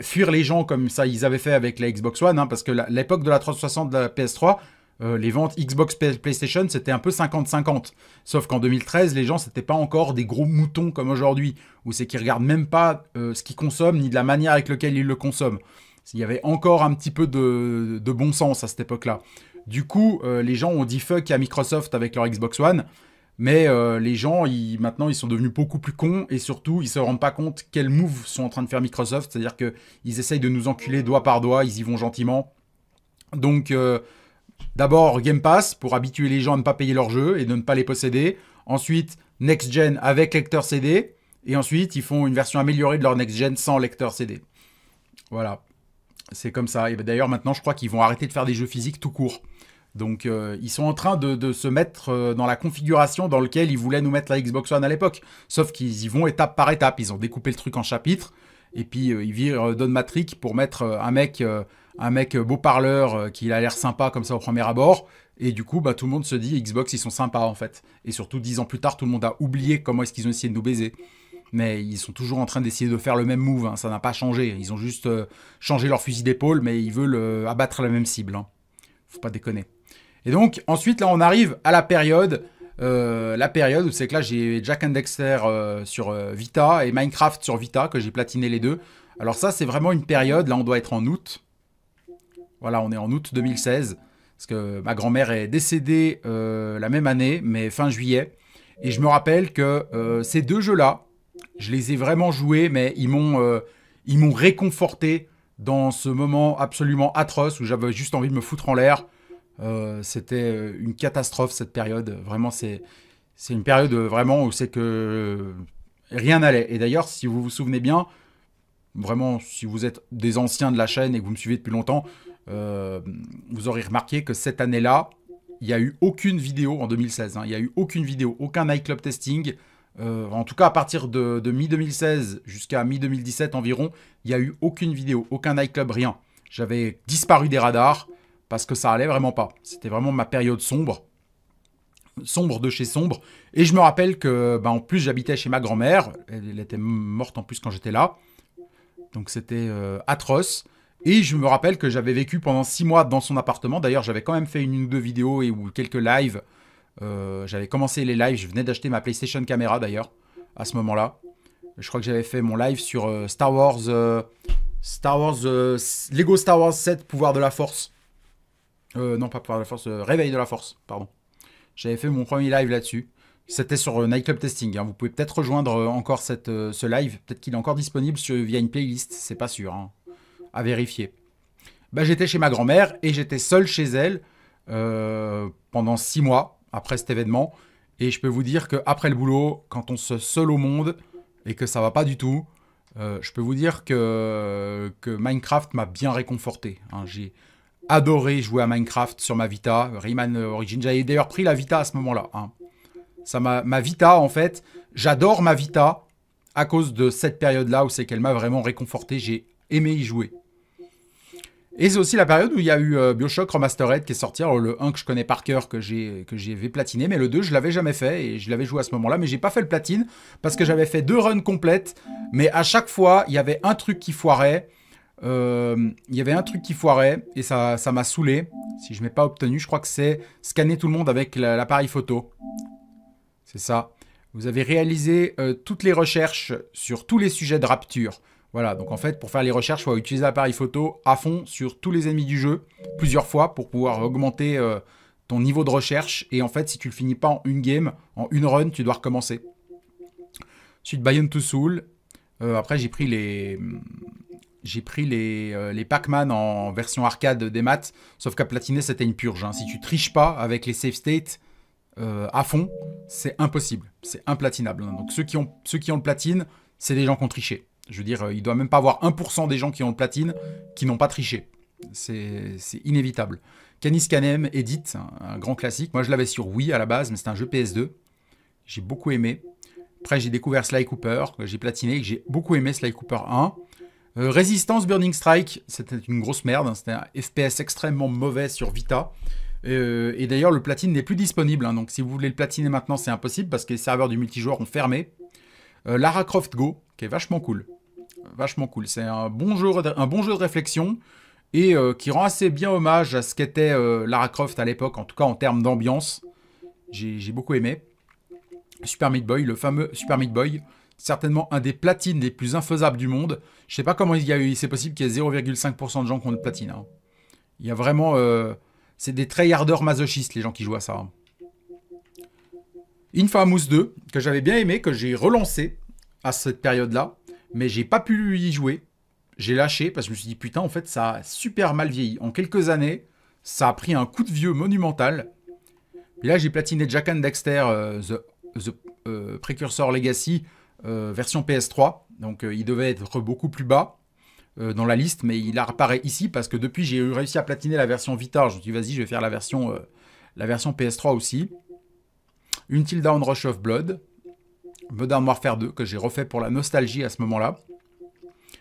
fuir les gens comme ça ils avaient fait avec la Xbox One, hein, parce que l'époque de la 360 de la PS3, euh, les ventes Xbox PlayStation c'était un peu 50-50. Sauf qu'en 2013, les gens c'était pas encore des gros moutons comme aujourd'hui, où c'est qu'ils regardent même pas euh, ce qu'ils consomment ni de la manière avec laquelle ils le consomment. Il y avait encore un petit peu de bon sens à cette époque-là. Du coup, les gens ont dit fuck à Microsoft avec leur Xbox One. Mais euh, les gens, ils, maintenant, ils sont devenus beaucoup plus cons et surtout, ils ne se rendent pas compte quels moves sont en train de faire Microsoft. C'est-à-dire qu'ils essayent de nous enculer doigt par doigt, ils y vont gentiment. Donc, euh, d'abord, Game Pass pour habituer les gens à ne pas payer leurs jeux et de ne pas les posséder. Ensuite, Next Gen avec lecteur CD. Et ensuite, ils font une version améliorée de leur Next Gen sans lecteur CD. Voilà. C'est comme ça. Et ben, d'ailleurs, maintenant, je crois qu'ils vont arrêter de faire des jeux physiques tout court. Donc euh, ils sont en train de, se mettre euh, dans la configuration dans laquelle ils voulaient nous mettre la Xbox One à l'époque. Sauf qu'ils y vont étape par étape. Ils ont découpé le truc en chapitres. Et puis euh, ils virent Don pour mettre un mec, un mec beau parleur qui a l'air sympa comme ça au premier abord. Et du coup, bah, tout le monde se dit Xbox, ils sont sympas en fait. Et surtout, dix ans plus tard, tout le monde a oublié comment est-ce qu'ils ont essayé de nous baiser. Mais ils sont toujours en train d'essayer de faire le même move. Hein. Ça n'a pas changé. Ils ont juste changé leur fusil d'épaule, mais ils veulent abattre la même cible. Hein. Faut pas déconner. Et donc, ensuite, là, on arrive à la période. Euh, la période où c'est que là j'ai Jack and Dexter euh, sur euh, Vita et Minecraft sur Vita que j'ai platiné les deux. Alors ça c'est vraiment une période, là on doit être en août. Voilà, on est en août 2016 parce que ma grand-mère est décédée la même année mais fin juillet et je me rappelle que ces deux jeux-là, je les ai vraiment joués mais ils m'ont ils m'ont réconforté dans ce moment absolument atroce où j'avais juste envie de me foutre en l'air euh, c'était euh, une catastrophe cette période. Vraiment, c'est une période euh, vraiment où c'est que rien n'allait. Et d'ailleurs, si vous vous souvenez bien, vraiment, si vous êtes des anciens de la chaîne et que vous me suivez depuis longtemps, vous aurez remarqué que cette année-là, il n'y a eu aucune vidéo en 2016. Hein. il n'y a eu aucune vidéo, aucun nightclub testing. en tout cas, à partir de, de mi-2016 jusqu'à mi-2017 environ, il n'y a eu aucune vidéo, aucun nightclub, rien. J'avais disparu des radars parce que ça allait vraiment pas. C'était vraiment ma période sombre, sombre de chez sombre. Et je me rappelle que, bah, en plus, j'habitais chez ma grand-mère. Elle, était morte en plus quand j'étais là, donc c'était euh, atroce. Et je me rappelle que j'avais vécu pendant six mois dans son appartement. D'ailleurs, j'avais quand même fait une ou deux vidéos et ou quelques lives. Euh, j'avais commencé les lives. Je venais d'acheter ma PlayStation Camera d'ailleurs à ce moment-là. Je crois que j'avais fait mon live sur euh, Star Wars, Star Wars, Lego Star Wars 7, Pouvoir de la Force. Euh, non, pas par la force, euh, réveil de la force, pardon. J'avais fait mon premier live là-dessus. C'était sur euh, Nightclub Testing. Hein. Vous pouvez peut-être rejoindre encore cette, ce live. Peut-être qu'il est encore disponible via une playlist. C'est pas sûr. Hein. À vérifier. Bah, j'étais chez ma grand-mère et j'étais seul chez elle pendant six mois après cet événement. Et je peux vous dire qu'après le boulot, quand on se seul au monde et que ça va pas du tout, je peux vous dire que, que Minecraft m'a bien réconforté. Hein. J'ai adoré jouer à Minecraft sur ma Vita, Rayman origin J'avais d'ailleurs pris la Vita à ce moment-là. Hein. Ça ma, ma Vita, en fait, j'adore ma Vita à cause de cette période-là où c'est qu'elle m'a vraiment réconforté. J'ai aimé y jouer. Et c'est aussi la période où il y a eu euh, Bioshock Remastered qui est sorti. le 1 que je connais par cœur, que j'ai que platiner platiné, mais le 2 je l'avais jamais fait et je l'avais joué à ce moment-là, mais j'ai pas fait le platine parce que j'avais fait deux runs complètes, mais à chaque fois il y avait un truc qui foirait il euh, y avait un truc qui foirait et ça m'a saoulé. Si je ne m'ai pas obtenu, je crois que c'est scanner tout le monde avec l'appareil photo. C'est ça. Vous avez réalisé euh, toutes les recherches sur tous les sujets de rapture. Voilà, donc en fait, pour faire les recherches, il faut utiliser l'appareil photo à fond sur tous les ennemis du jeu, plusieurs fois, pour pouvoir augmenter euh, ton niveau de recherche. Et en fait, si tu le finis pas en une game, en une run, tu dois recommencer. Ensuite, Bayonne to Soul. après, j'ai pris les, j'ai pris les, euh, les Pac-Man en version arcade des maths, sauf qu'à platiner, c'était une purge. Hein. Si tu triches pas avec les save states euh, à fond, c'est impossible, c'est implatinable. Hein. Donc ceux qui, ont, ceux qui ont le platine, c'est des gens qui ont triché. Je veux dire, il euh, il doit même pas avoir 1% des gens qui ont le platine qui n'ont pas triché. C'est inévitable. Canis Canem Edit, un, grand classique. Moi, je l'avais sur Wii à la base, mais c'est un jeu PS2. J'ai beaucoup aimé. Après, j'ai découvert Sly Cooper, j'ai platiné, j'ai beaucoup aimé Sly Cooper 1. Euh, Resistance Burning Strike, c'était une grosse merde. Hein, c'était un FPS extrêmement mauvais sur Vita. Euh, et d'ailleurs, le platine n'est plus disponible. Hein, donc, si vous voulez le platiner maintenant, c'est impossible parce que les serveurs du multijoueur ont fermé. Euh, Lara Croft Go, qui est vachement cool. Vachement cool. C'est un, bon jeu, un bon jeu de réflexion et qui rend assez bien hommage à ce qu'était Lara Croft à l'époque, en tout cas en termes d'ambiance. J'ai beaucoup aimé. Super Meat Boy, le fameux Super Meat Boy certainement un des platines les plus infaisables du monde. Je sais pas comment il y a eu, c'est possible qu'il y ait 0,5% de gens qui ont le platine. Hein. Il y a vraiment, euh, c'est des tryharders masochistes les gens qui jouent à ça. Hein. Infamous 2 que j'avais bien aimé, que j'ai relancé à cette période-là, mais j'ai pas pu y jouer. J'ai lâché parce que je me suis dit putain en fait ça a super mal vieilli. En quelques années, ça a pris un coup de vieux monumental. là j'ai platiné Jack and Dexter euh, The, the euh, Precursor Legacy euh, version PS3. Donc euh, il devait être beaucoup plus bas euh, dans la liste, mais il apparaît ici parce que depuis j'ai réussi à platiner la version Vita. Je me suis dit, vas-y, je vais faire la version, la version PS3 aussi. Until Dawn Rush of Blood. Modern Warfare 2, que j'ai refait pour la nostalgie à ce moment-là.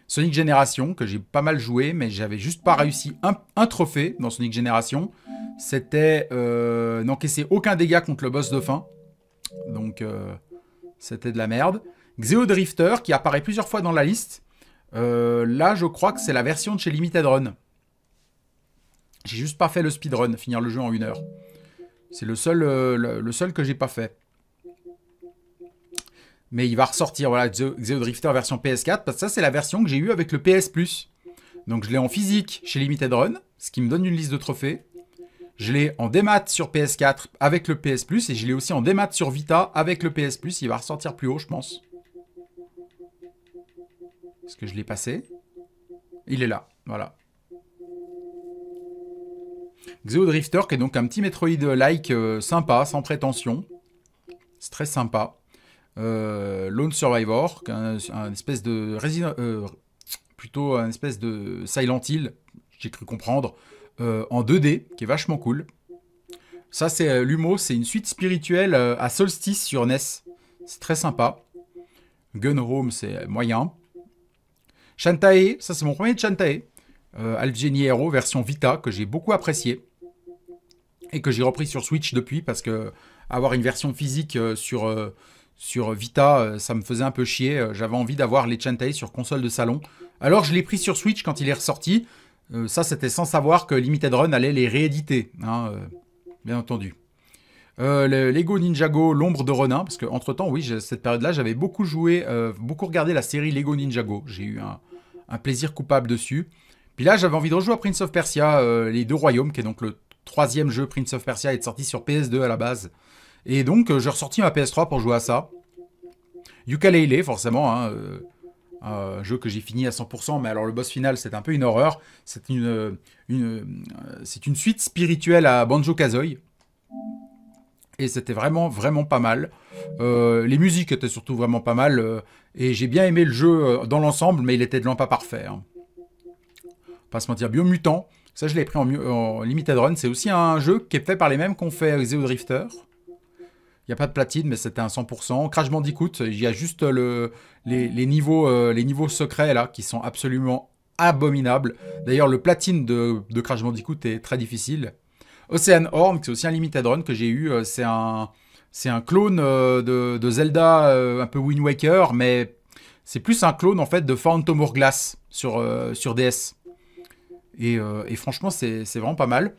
Sonic Generation, que j'ai pas mal joué, mais j'avais juste pas réussi un, trophée dans Sonic Generation. C'était n'encaisser aucun dégât contre le boss de fin. Donc, c'était de la merde. Xeodrifter, qui apparaît plusieurs fois dans la liste. Euh, là, je crois que c'est la version de chez Limited Run. J'ai juste pas fait le speedrun, finir le jeu en une heure. C'est le seul, euh, le, seul que j'ai pas fait. Mais il va ressortir, voilà, Xeodrifter version PS4, parce que ça, c'est la version que j'ai eue avec le PS Plus. Donc, je l'ai en physique chez Limited Run, ce qui me donne une liste de trophées. Je l'ai en démat sur PS4 avec le PS Plus, et je l'ai aussi en démat sur Vita avec le PS Plus. Il va ressortir plus haut, je pense. Est-ce que je l'ai passé. Il est là, voilà. Xeodrifter, qui est donc un petit Metroid-like euh, sympa, sans prétention. C'est très sympa. Euh, Lone Survivor, un, espèce de euh, plutôt un espèce de Silent Hill, j'ai cru comprendre, en 2D, qui est vachement cool. Ça, c'est l'humo, c'est une suite spirituelle à Solstice sur NES. C'est très sympa. Gun c'est moyen. Chantae, ça c'est mon premier Chantae, euh, Algeniero, version Vita que j'ai beaucoup apprécié et que j'ai repris sur Switch depuis parce que avoir une version physique euh, sur, euh, sur Vita, ça me faisait un peu chier. J'avais envie d'avoir les Chantae sur console de salon. Alors je l'ai pris sur Switch quand il est ressorti. ça, c'était sans savoir que Limited Run allait les rééditer, hein, bien entendu. le Lego Ninjago, l'ombre de Ronin, parce que entre temps, oui, cette période-là, j'avais beaucoup joué, beaucoup regardé la série Lego Ninjago. J'ai eu un, un plaisir coupable dessus. Puis là, j'avais envie de rejouer à Prince of Persia, euh, Les Deux Royaumes, qui est donc le troisième jeu Prince of Persia, est sorti sur PS2 à la base. Et donc, je euh, j'ai ressorti ma PS3 pour jouer à ça. yooka forcément, hein, euh, un jeu que j'ai fini à 100%, mais alors le boss final, c'est un peu une horreur. C'est une, une suite spirituelle à Banjo-Kazooie. Et c'était vraiment, vraiment pas mal. les musiques étaient surtout vraiment pas mal. Et j'ai bien aimé le jeu euh, dans l'ensemble, mais il était de l'an pas parfait. Hein. Pas se mentir, Biomutant, ça je l'ai pris en, Limited Run, c'est aussi un jeu qui est fait par les mêmes qu'on fait Zeo Drifter. Il n'y a pas de platine, mais c'était un 100%. Crash Bandicoot, il y a juste euh, les, niveaux, secrets là qui sont absolument abominables. D'ailleurs, le platine de, de, Crash Bandicoot est très difficile. Ocean Horn, c'est aussi un limited run que j'ai eu. Euh, c'est un, c'est un clone euh, de, Zelda, euh, un peu Wind Waker, mais c'est plus un clone en fait de Phantom Hourglass sur, euh, sur DS. Et, franchement, c'est vraiment pas mal.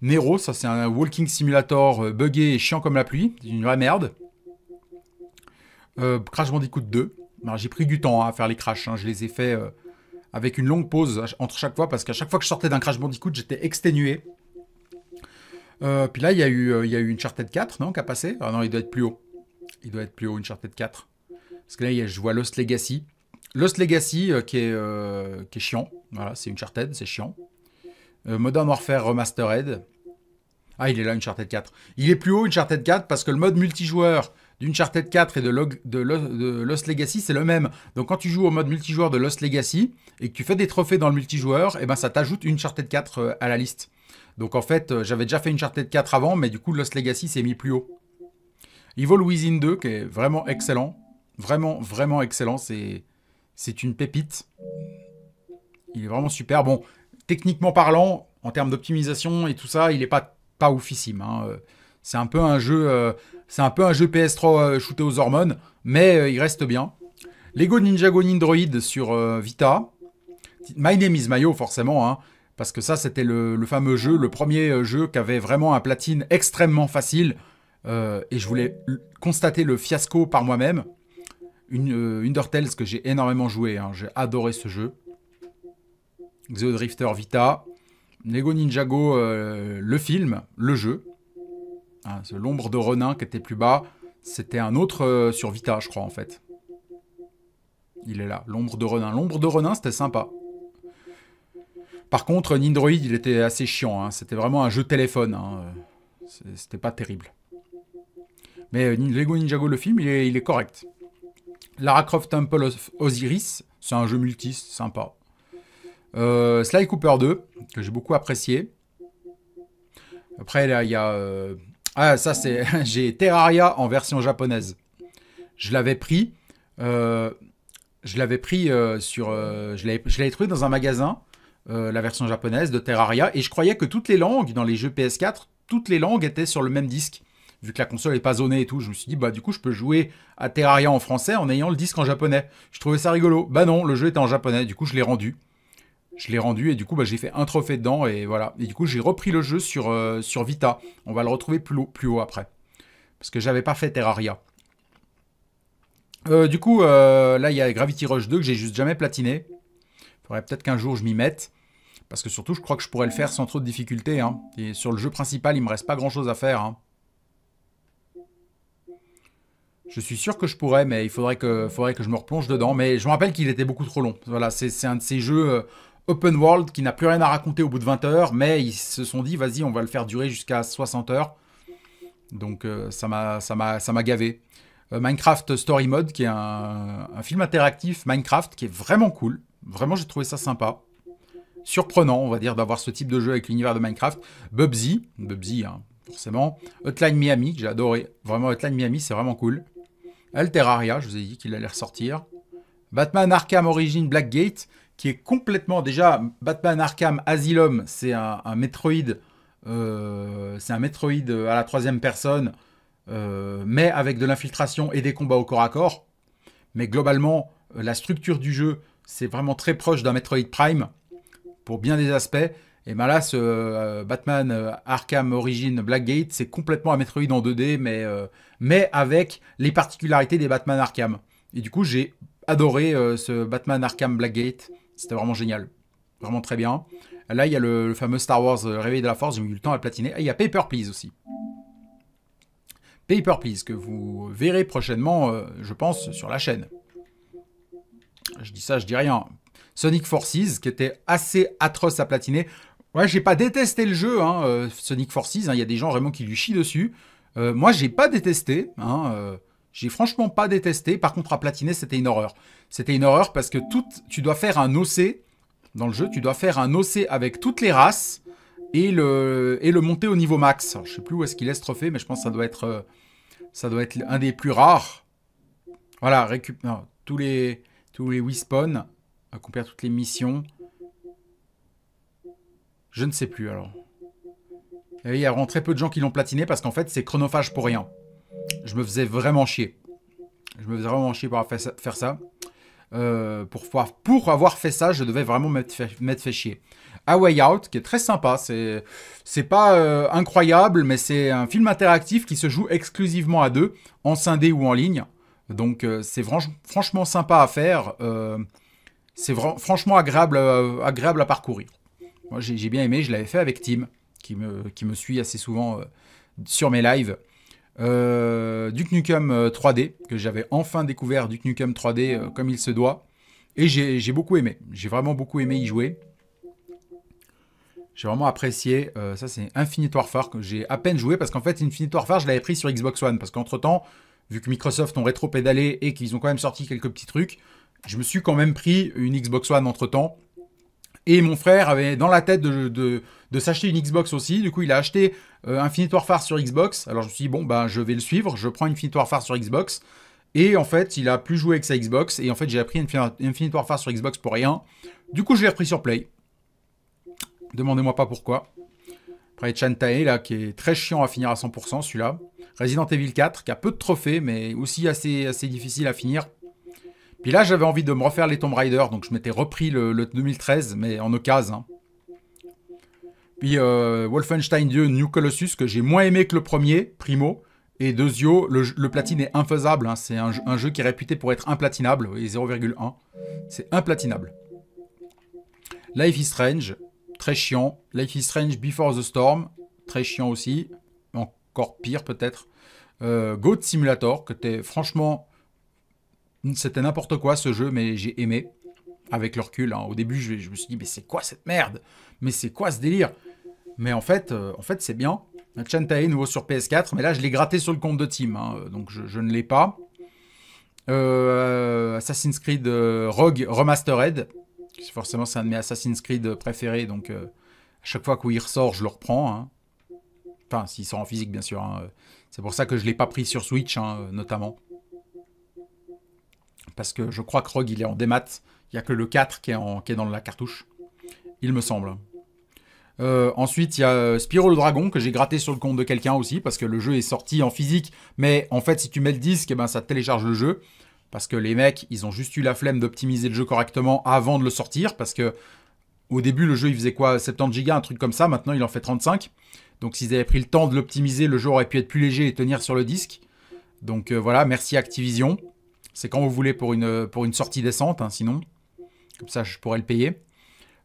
Nero, ça c'est un walking simulator buggé et chiant comme la pluie, une vraie merde. Crash Bandicoot 2. Ben, j'ai pris du temps hein, à faire les crashs, hein. je les ai fait avec une longue pause entre chaque fois parce qu'à chaque fois que je sortais d'un Crash Bandicoot, j'étais exténué. Euh, puis là, il y, a eu, euh, il y a eu Uncharted 4, non, qui a passé Ah non, il doit être plus haut. Il doit être plus haut, Uncharted 4. Parce que là, je vois Lost Legacy. Lost Legacy, euh, qui, est, chiant. Voilà, c'est Uncharted, c'est chiant. Modern Warfare Remastered. Ah, il est là, Uncharted 4. Il est plus haut, une de 4, parce que le mode multijoueur d'Uncharted 4 et de, Lost Legacy, c'est le même. Donc quand tu joues au mode multijoueur de Lost Legacy et que tu fais des trophées dans le multijoueur, et eh ben ça t'ajoute une de 4 à la liste. Donc en fait, euh, j'avais déjà fait une de 4 avant, mais du coup, Lost Legacy s'est mis plus haut. Evil Within 2, qui est vraiment excellent. Vraiment, vraiment excellent. C'est, une pépite. Il est vraiment super. Bon, techniquement parlant, en termes d'optimisation et tout ça, il n'est pas, pas oufissime. Hein. Euh, c'est un peu un jeu, euh, un peu un jeu PS3 shooté aux hormones, mais il reste bien. Lego Ninjago Nindroid sur Vita. My Name is Mayo, forcément. Hein. Parce que ça, c'était le, fameux jeu, le premier euh, jeu qui avait vraiment un platine extrêmement facile. Euh, et je voulais constater le fiasco par moi-même. Une, ce euh, que j'ai énormément joué, hein. j'ai adoré ce jeu. The Drifter Vita, Lego Ninjago, le film, le jeu. Hein, l'ombre de renin qui était plus bas, c'était un autre sur Vita, je crois, en fait. Il est là, l'ombre de renin. L'ombre de renin, c'était sympa. Par contre, Nindroid, il était assez chiant. Hein. C'était vraiment un jeu téléphone. Hein. C'était pas terrible. Mais euh, Lego Ninjago, le film, il est, il est correct. Lara Croft Temple of Osiris, c'est un jeu multi, sympa. Euh, Sly Cooper 2, que j'ai beaucoup apprécié. Après, là, il y a... Euh, ah, ça, c'est... j'ai Terraria en version japonaise. Je l'avais pris... Je l'avais pris sur... Je l'avais trouvé dans un magasin. Euh, la version japonaise de Terraria, et je croyais que toutes les langues dans les jeux PS4, toutes les langues étaient sur le même disque. Vu que la console n'est pas zonée et tout, je me suis dit, bah du coup, je peux jouer à Terraria en français en ayant le disque en japonais. Je trouvais ça rigolo. Bah non, le jeu était en japonais, du coup, je l'ai rendu. Je l'ai rendu et du coup, bah, j'ai fait un trophée dedans et voilà. Et du coup, j'ai repris le jeu sur, euh, sur Vita. On va le retrouver plus haut, plus haut après. Parce que j'avais pas fait Terraria. Euh, du coup, là, il y a Gravity Rush 2 que j'ai juste jamais platiné. Il faudrait peut-être qu'un jour je m'y mette. Parce que surtout, je crois que je pourrais le faire sans trop de difficultés. Hein. Et sur le jeu principal, il me reste pas grand-chose à faire. Hein. Je suis sûr que je pourrais, mais il faudrait que, je me replonge dedans. Mais je me rappelle qu'il était beaucoup trop long. Voilà, c'est un de ces jeux euh, open world qui n'a plus rien à raconter au bout de 20 heures, mais ils se sont dit, vas-y, on va le faire durer jusqu'à 60 heures. Donc euh, ça m'a gavé. Euh, Minecraft Story Mode, qui est un, film interactif Minecraft, qui est vraiment cool. Vraiment, j'ai trouvé ça sympa. Surprenant, on va dire, d'avoir ce type de jeu avec l'univers de Minecraft. Bubsy, Bubsy, hein, forcément. Hotline Miami, que j'ai adoré. Vraiment, Hotline Miami, c'est vraiment cool. Alteraria, je vous ai dit qu'il allait ressortir. Batman Arkham Origin Blackgate, qui est complètement déjà Batman Arkham Asylum, c'est un, Metroid, euh, c'est un Metroid euh, à la troisième personne, euh, mais avec de l'infiltration et des combats au corps à corps. Mais globalement, la structure du jeu, c'est vraiment très proche d'un Metroid Prime pour bien des aspects. Et ben là, ce euh, Batman euh, Arkham Origin Blackgate, c'est complètement un Metroid en 2D, mais, euh, mais avec les particularités des Batman Arkham. Et du coup, j'ai adoré ce Batman Arkham Blackgate. C'était vraiment génial. Vraiment très bien. Là, il y a le, fameux Star Wars Réveil de la Force. J'ai eu le temps à platiner. Et il y a Paper Please aussi. Paper Please, que vous verrez prochainement, je pense, sur la chaîne je dis ça, je dis rien. Sonic Forces, qui était assez atroce à platiner. Ouais, j'ai pas détesté le jeu, hein, euh, Sonic Forces. Hein, il y a des gens vraiment qui lui chient dessus. Moi, euh, moi, j'ai pas détesté. Hein, euh, j'ai franchement pas détesté. Par contre, à platiner, c'était une horreur. C'était une horreur parce que tout, tu dois faire un OC dans le jeu. Tu dois faire un OC avec toutes les races et le, et le monter au niveau max. Je je sais plus où est-ce qu'il est ce trophée, mais je pense que ça doit être, ça doit être un des plus rares. Voilà, récup... tous les tous les respawns, accomplir toutes les missions. Je ne sais plus alors. Et il y a vraiment très peu de gens qui l'ont platiné parce qu'en fait c'est chronophage pour rien. Je me faisais vraiment chier. Je me faisais vraiment chier pour faire ça. Euh, pour, pour, avoir fait ça, je devais vraiment m'être fait, chier. A Way Out, qui est très sympa, c'est pas euh, incroyable, mais c'est un film interactif qui se joue exclusivement à deux, en scindé ou en ligne. Donc euh, c'est franchement sympa à faire. Euh, c'est franchement agréable, euh, agréable à parcourir. Moi j'ai bien aimé, je l'avais fait avec Tim, qui me, suit assez souvent sur mes lives. Euh, Duke Nukem 3D, que j'avais enfin découvert Duke Nukem 3D comme il se doit. Et j'ai beaucoup aimé. J'ai vraiment beaucoup aimé y jouer. J'ai vraiment apprécié. ça, c'est Infinite Warfare que j'ai à peine joué parce qu'en fait, Infinite Warfare, je l'avais pris sur Xbox One. Parce qu'entre temps, vu que Microsoft ont rétro-pédalé et qu'ils ont quand même sorti quelques petits trucs, je me suis quand même pris une Xbox One entre-temps. Et mon frère avait dans la tête de, s'acheter une Xbox aussi. Du coup, il a acheté un euh, Infinite Warfare sur Xbox. Alors, je me suis dit, bon, ben, je vais le suivre. Je prends Infinite Warfare sur Xbox. Et en fait, il a plus joué avec sa Xbox. Et en fait, j'ai appris Infinite Warfare sur Xbox pour rien. Du coup, je l'ai repris sur Play. Demandez-moi pas pourquoi. Après, Chantae, là, qui est très chiant à finir à 100%, celui-là. Resident Evil 4, qui a peu de trophées, mais aussi assez, difficile à finir. Puis là, j'avais envie de me refaire les Tomb Raider, donc je m'étais repris le, 2013, mais en occasion. Puis euh, Wolfenstein 2 New Colossus, que j'ai moins aimé que le premier, primo. Et Dezio, le, platine est infaisable. Hein. C'est un, jeu qui est réputé pour être implatinable, et 0,1. C'est implatinable. Life is Strange, très chiant. Life is Strange Before the Storm, très chiant aussi encore pire peut-être. Euh, Goat Simulator, que t'es franchement, c'était n'importe quoi ce jeu, mais j'ai aimé avec le recul. Hein. Au début, je, me suis dit, mais c'est quoi cette merde Mais c'est quoi ce délire Mais en fait, euh, en fait c'est bien. Chantae, nouveau sur PS4, mais là, je l'ai gratté sur le compte de Team, hein. donc je, ne l'ai pas. Euh, Assassin's Creed euh, Rogue Remastered, forcément c'est un de mes Assassin's Creed préférés, donc à chaque fois qu'il ressort, je le reprends. Hein. Enfin, s'il sort en physique, bien sûr. Hein. C'est pour ça que je l'ai pas pris sur Switch, hein, euh, notamment. Parce que je crois que Rogue, il est en démat. Il n'y a que le 4 qui est, dans la cartouche. Il me semble. Euh, ensuite, il y a euh, Spyro le Dragon que j'ai gratté sur le compte de quelqu'un aussi parce que le jeu est sorti en physique. Mais en fait, si tu mets le disque, eh ben, ça télécharge le jeu. Parce que les mecs, ils ont juste eu la flemme d'optimiser le jeu correctement avant de le sortir. Parce que au début, le jeu, il faisait quoi 70 gigas, un truc comme ça. Maintenant, il en fait 35. Donc s'ils avaient pris le temps de l'optimiser, le jeu aurait pu être plus léger et tenir sur le disque. Donc euh, voilà, merci Activision. C'est quand vous voulez pour une, pour une sortie décente, hein, sinon. Comme ça, je pourrais le payer.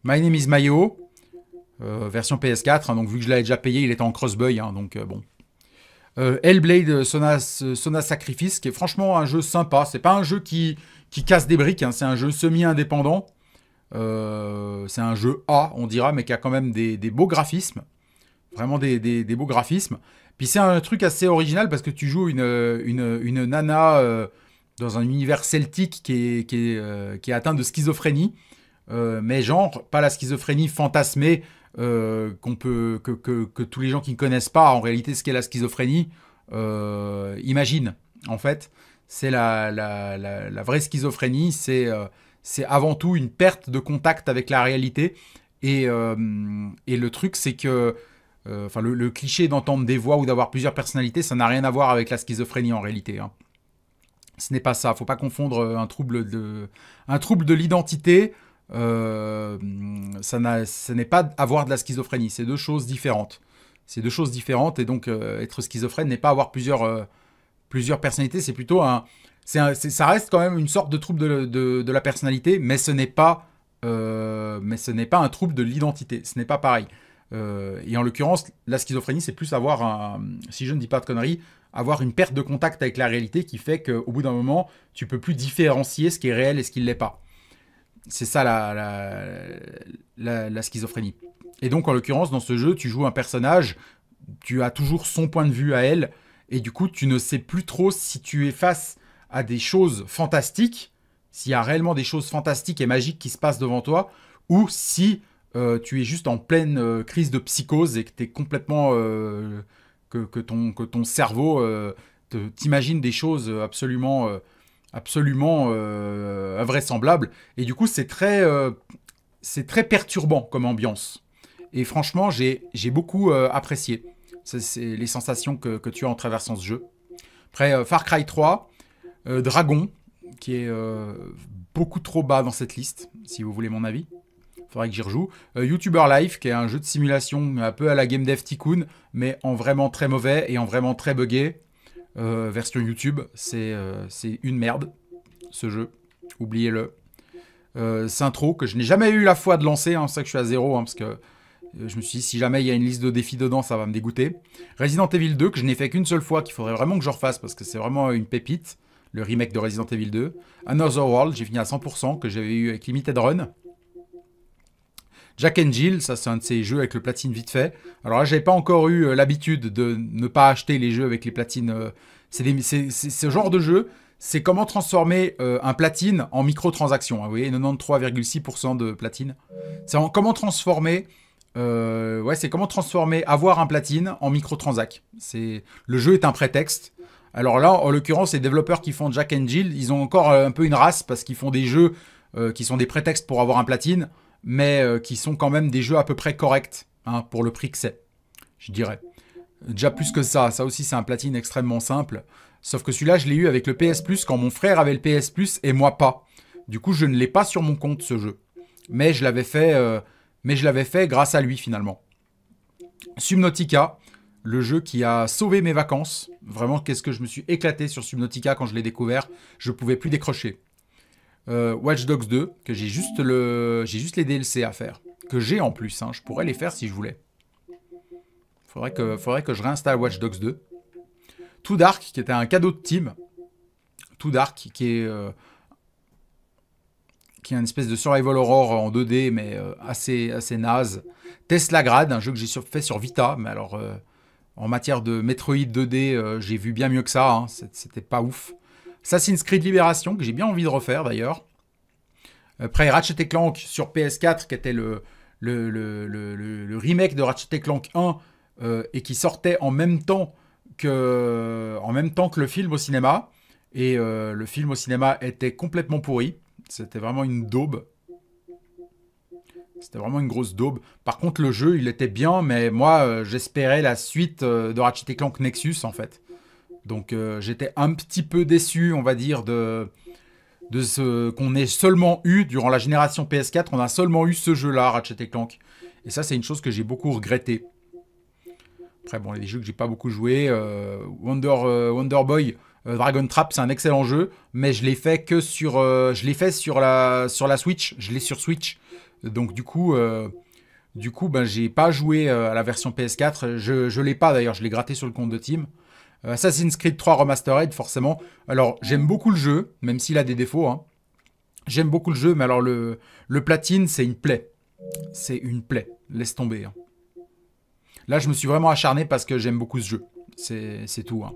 My Name is Mayo, euh, version PS4. Hein, donc vu que je l'avais déjà payé, il était en crossbuy, hein, donc euh, bon. Hellblade Sona, Sacrifice, qui est franchement un jeu sympa. C'est pas un jeu qui, qui casse des briques, hein, c'est un jeu semi-indépendant. c'est un jeu A, on dira, mais qui a quand même des beaux graphismes. Vraiment des, des, beaux graphismes. Puis c'est un truc assez original parce que tu joues une, une, une nana euh, dans un univers celtique qui est, qui est, euh, qui atteint de schizophrénie. Euh, mais genre, pas la schizophrénie fantasmée qu'on peut, que, que, que, tous les gens qui ne connaissent pas en réalité ce qu'est la schizophrénie imaginent, en fait. C'est la, la, la, la, vraie schizophrénie, c'est c'est avant tout une perte de contact avec la réalité. Et, et le truc, c'est que euh, enfin, le, cliché d'entendre des voix ou d'avoir plusieurs personnalités, ça n'a rien à voir avec la schizophrénie en réalité. Hein. Ce n'est pas ça. Faut pas confondre euh, un trouble de, l'identité. Euh, ça n'est pas avoir de la schizophrénie. C'est deux choses différentes. C'est deux choses différentes et donc euh, être schizophrène n'est pas avoir plusieurs, personnalités. C'est plutôt un, ça reste quand même une sorte de trouble de, la personnalité, mais ce n'est pas, mais ce n'est pas un trouble de l'identité. Ce n'est pas pareil. Euh, et en l'occurrence, la schizophrénie, c'est plus avoir, un, si je ne dis pas de conneries, avoir une perte de contact avec la réalité qui fait qu'au bout d'un moment, tu peux plus différencier ce qui est réel et ce qui ne l'est pas. C'est ça la, la, la, la, schizophrénie. Et donc, en l'occurrence, dans ce jeu, tu joues un personnage, tu as toujours son point de vue à elle, et du coup, tu ne sais plus trop si tu es face à des choses fantastiques, s'il y a réellement des choses fantastiques et magiques qui se passent devant toi, ou si euh, tu es juste en pleine euh, crise de psychose et que es complètement euh, que, ton, que ton cerveau t'imagine des choses absolument absolument invraisemblables et du coup c'est très c'est très perturbant comme ambiance et franchement j'ai beaucoup apprécié c'est les sensations que, que, tu as en traversant ce jeu après Far Cry 3 Dragon qui est beaucoup trop bas dans cette liste si vous voulez mon avis faudrait que j'y rejoue. Euh, YouTuber Life, qui est un jeu de simulation un peu à la Game Dev Tycoon, mais en vraiment très mauvais et en vraiment très buggé. Euh, version YouTube, euh, c'est une merde, ce jeu. Oubliez-le. Syntro, que je n'ai jamais eu la foi de lancer, hein, c'est ça que je suis à zéro, hein, parce que je me suis dit, si jamais il y a une liste de défis dedans, ça va me dégoûter. Resident Evil 2, que je n'ai fait qu'une seule fois, qu'il faudrait vraiment que je refasse, parce que c'est vraiment une pépite, le remake de Resident Evil 2. Another World, j'ai fini à 100%, que j'avais eu avec Limited Run. Jack and Jill, ça c'est un de ces jeux avec le platine vite fait. Alors là, j'avais pas encore eu euh, l'habitude de ne pas acheter les jeux avec les platines. Euh, c'est ce genre de jeu c'est comment transformer euh, un platine en microtransaction. Hein, vous voyez, 93,6% de platine. C'est comment transformer. ouais, c'est comment transformer avoir un platine en microtransac. C'est le jeu est un prétexte. Alors là, en l'occurrence, les développeurs qui font Jack and Jill, ils ont encore un peu une race parce qu'ils font des jeux qui sont des prétextes pour avoir un platine mais euh, qui sont quand même des jeux à peu près corrects hein, pour le prix que c'est, je dirais. Déjà plus que ça, ça aussi c'est un platine extrêmement simple. Sauf que celui-là, je l'ai eu avec le PS Plus quand mon frère avait le PS Plus et moi pas. Du coup, je ne l'ai pas sur mon compte ce jeu. Mais je l'avais fait, euh, mais je l'avais fait grâce à lui finalement. Subnautica, le jeu qui a sauvé mes vacances. Vraiment, qu'est-ce que je me suis éclaté sur Subnautica quand je l'ai découvert. Je pouvais plus décrocher. Euh, Watch Dogs 2, que j'ai juste, le... juste les DLC à faire, que j'ai en plus, hein. je pourrais les faire si je voulais. Faudrait que, faudrait que je réinstalle Watch Dogs 2. Too Dark, qui était un cadeau de team. Too Dark, qui est, euh, qui est une espèce de survival horror en 2D, mais euh, assez, assez naze. Tesla Grad, un jeu que j'ai fait sur Vita, mais alors en matière de Metroid 2D, j'ai vu bien mieux que ça. Hein. C'était pas ouf. Assassin's Creed Libération, que j'ai bien envie de refaire d'ailleurs. Euh, après Ratchet Clank sur PS4, qui était le, remake de Ratchet Clank 1 euh, et qui sortait en même, temps que, en même temps que le film au cinéma. Et euh, le film au cinéma était complètement pourri. C'était vraiment une daube. C'était vraiment une grosse daube. Par contre, le jeu, il était bien, mais moi, j'espérais la suite de Ratchet Clank Nexus, en fait. Donc euh, j'étais un petit peu déçu, on va dire, de, ce qu'on ait seulement eu durant la génération PS4. On a seulement eu ce jeu-là, Ratchet et Clank. Et ça, c'est une chose que j'ai beaucoup regretté. Après, bon, les jeux que j'ai pas beaucoup joué, euh, euh, Wonder, Boy, Dragon Trap, c'est un excellent jeu, mais je l'ai fait que sur, je l'ai fait sur la, sur la Switch. Je l'ai sur Switch. Donc du coup, du coup, ben, j'ai pas joué à la version PS4. Je, je l'ai pas d'ailleurs. Je l'ai gratté sur le compte de Team. Euh, Assassin's Creed 3 Remastered, forcément. Alors, j'aime beaucoup le jeu, même s'il a des défauts. Hein. J'aime beaucoup le jeu, mais alors le, le platine, c'est une plaie. C'est une plaie. Laisse tomber. Hein. Là, je me suis vraiment acharné parce que j'aime beaucoup ce jeu. C'est tout. Hein.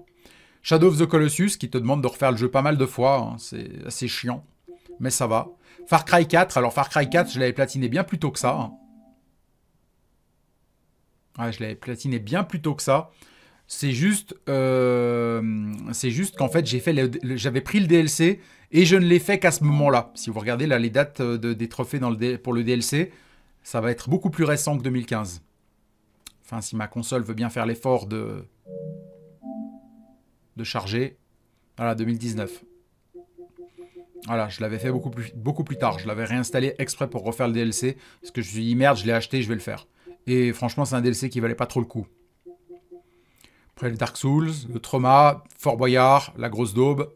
Shadow of the Colossus, qui te demande de refaire le jeu pas mal de fois. C'est assez chiant, mais ça va. Far Cry 4, alors Far Cry 4, je l'avais platiné bien plus tôt que ça. Ouais, je l'avais platiné bien plus tôt que ça. C'est juste, euh, juste qu'en fait, fait, j'avais pris le DLC et je ne l'ai fait qu'à ce moment-là. Si vous regardez là les dates euh, des trophées pour le DLC, ça va être beaucoup plus récent que 2015. Enfin, si ma console veut bien faire l'effort de de charger, voilà 2019. Voilà, je l'avais fait beaucoup plus, beaucoup plus tard. Je l'avais réinstallé exprès pour refaire le DLC. Parce que je me suis dit, merde, je l'ai acheté, je vais le faire. Et franchement, c'est un DLC qui valait pas trop le coup. Après le Dark Souls, le Trauma, Fort Boyard, La Grosse Daube,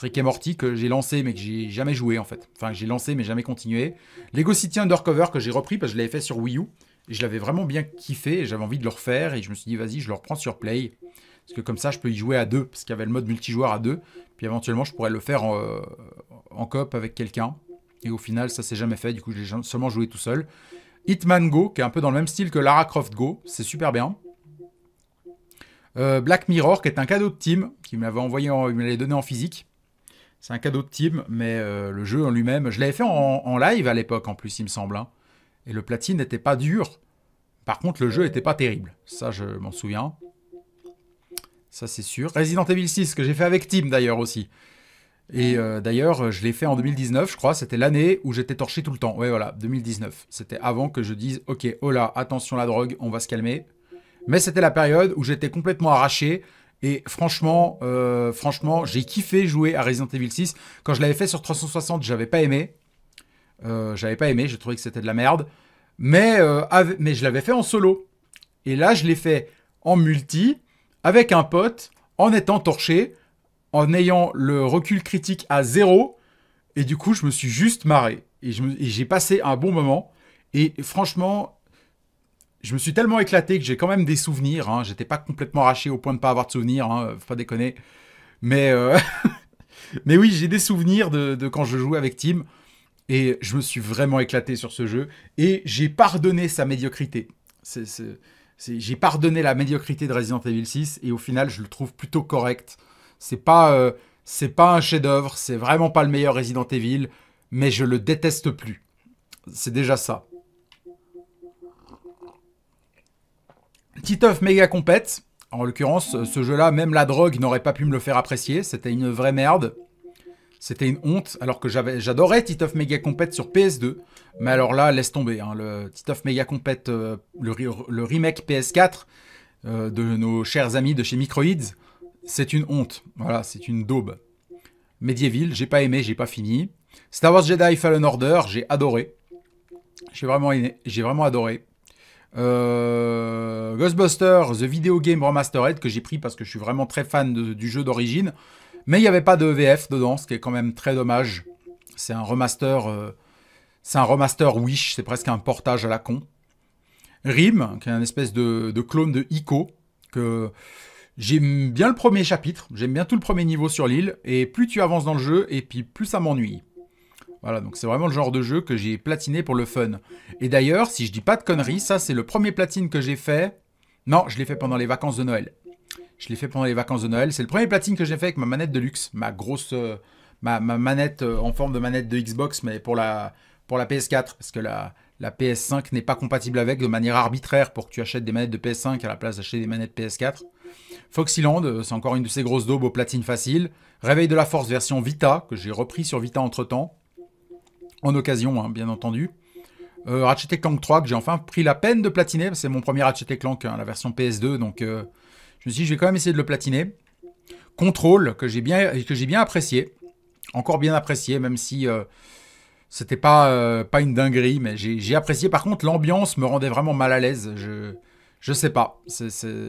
Rick et Morty que j'ai lancé mais que j'ai jamais joué en fait. Enfin, j'ai lancé mais jamais continué. Lego City Undercover que j'ai repris parce que je l'avais fait sur Wii U et je l'avais vraiment bien kiffé et j'avais envie de le refaire et je me suis dit vas-y, je le reprends sur Play parce que comme ça je peux y jouer à deux parce qu'il y avait le mode multijoueur à deux puis éventuellement je pourrais le faire en, cop euh, coop avec quelqu'un et au final ça s'est jamais fait du coup j'ai seulement joué tout seul. Hitman Go qui est un peu dans le même style que Lara Croft Go, c'est super bien. Euh, Black Mirror, qui est un cadeau de Tim, qui m'avait envoyé, me l'avait donné en physique. C'est un cadeau de Tim, mais euh, le jeu en lui-même, je l'avais fait en, live à l'époque en plus, il me semble. Hein. Et le platine n'était pas dur. Par contre, le jeu n'était pas terrible. Ça, je m'en souviens. Ça, c'est sûr. Resident Evil 6, que j'ai fait avec Tim d'ailleurs aussi. Et euh, d'ailleurs, je l'ai fait en 2019, je crois. C'était l'année où j'étais torché tout le temps. Ouais, voilà, 2019. C'était avant que je dise, ok, oh là attention la drogue, on va se calmer. Mais c'était la période où j'étais complètement arraché. Et franchement, euh, franchement, j'ai kiffé jouer à Resident Evil 6. Quand je l'avais fait sur 360, j'avais pas aimé. Euh, j'avais pas aimé, Je trouvais que c'était de la merde. Mais, euh, mais je l'avais fait en solo. Et là, je l'ai fait en multi, avec un pote, en étant torché, en ayant le recul critique à zéro. Et du coup, je me suis juste marré. Et j'ai passé un bon moment. Et franchement, je me suis tellement éclaté que j'ai quand même des souvenirs. Hein. J'étais pas complètement arraché au point de pas avoir de souvenirs, hein. faut pas déconner. Mais, euh, mais oui, j'ai des souvenirs de, quand je jouais avec Tim. Et je me suis vraiment éclaté sur ce jeu. Et j'ai pardonné sa médiocrité. J'ai pardonné la médiocrité de Resident Evil 6. Et au final, je le trouve plutôt correct. C'est pas, euh, c'est pas un chef-d'œuvre. C'est vraiment pas le meilleur Resident Evil. Mais je le déteste plus. C'est déjà ça. Titeuf Mega compète. En l'occurrence, ce jeu-là, même la drogue n'aurait pas pu me le faire apprécier. C'était une vraie merde. C'était une honte, alors que j'adorais Titeuf Mega Compète sur PS2. Mais alors là, laisse tomber. Hein. le Titeuf Mega Compète, euh, le, remake PS4 euh, de nos chers amis de chez Microids, c'est une honte. Voilà, c'est une daube. Medieval, j'ai pas aimé, j'ai pas fini. Star Wars Jedi Fallen Order, j'ai adoré. J'ai vraiment, j'ai vraiment adoré. Euh, Ghostbusters, The Video Game Remastered, que j'ai pris parce que je suis vraiment très fan du jeu d'origine. Mais il n'y avait pas de VF dedans, ce qui est quand même très dommage. C'est un remaster. Euh, c'est un remaster Wish, c'est presque un portage à la con. Rim, qui est un espèce de, de, clone de Ico, que j'aime bien le premier chapitre, j'aime bien tout le premier niveau sur l'île, et plus tu avances dans le jeu, et puis plus ça m'ennuie. Voilà, donc c'est vraiment le genre de jeu que j'ai platiné pour le fun. Et d'ailleurs, si je dis pas de conneries, ça c'est le premier platine que j'ai fait. Non, je l'ai fait pendant les vacances de Noël. Je l'ai fait pendant les vacances de Noël. C'est le premier platine que j'ai fait avec ma manette de luxe, ma grosse, euh, ma, manette euh, en forme de manette de Xbox, mais pour la, pour la PS4, parce que la, la PS5 n'est pas compatible avec de manière arbitraire pour que tu achètes des manettes de PS5 à la place d'acheter des manettes PS4. Foxyland, euh, c'est encore une de ces grosses daubes aux platines faciles. Réveil de la Force version Vita, que j'ai repris sur Vita entre temps en occasion, hein, bien entendu. Euh, Ratchet Clank 3 que j'ai enfin pris la peine de platiner, c'est mon premier Ratchet Clank, hein, la version PS2, donc euh, je me suis dit je vais quand même essayer de le platiner. contrôle que j'ai bien, que j'ai bien apprécié, encore bien apprécié, même si euh, c'était pas, euh, pas une dinguerie, mais j'ai apprécié. Par contre, l'ambiance me rendait vraiment mal à l'aise. Je, je sais pas,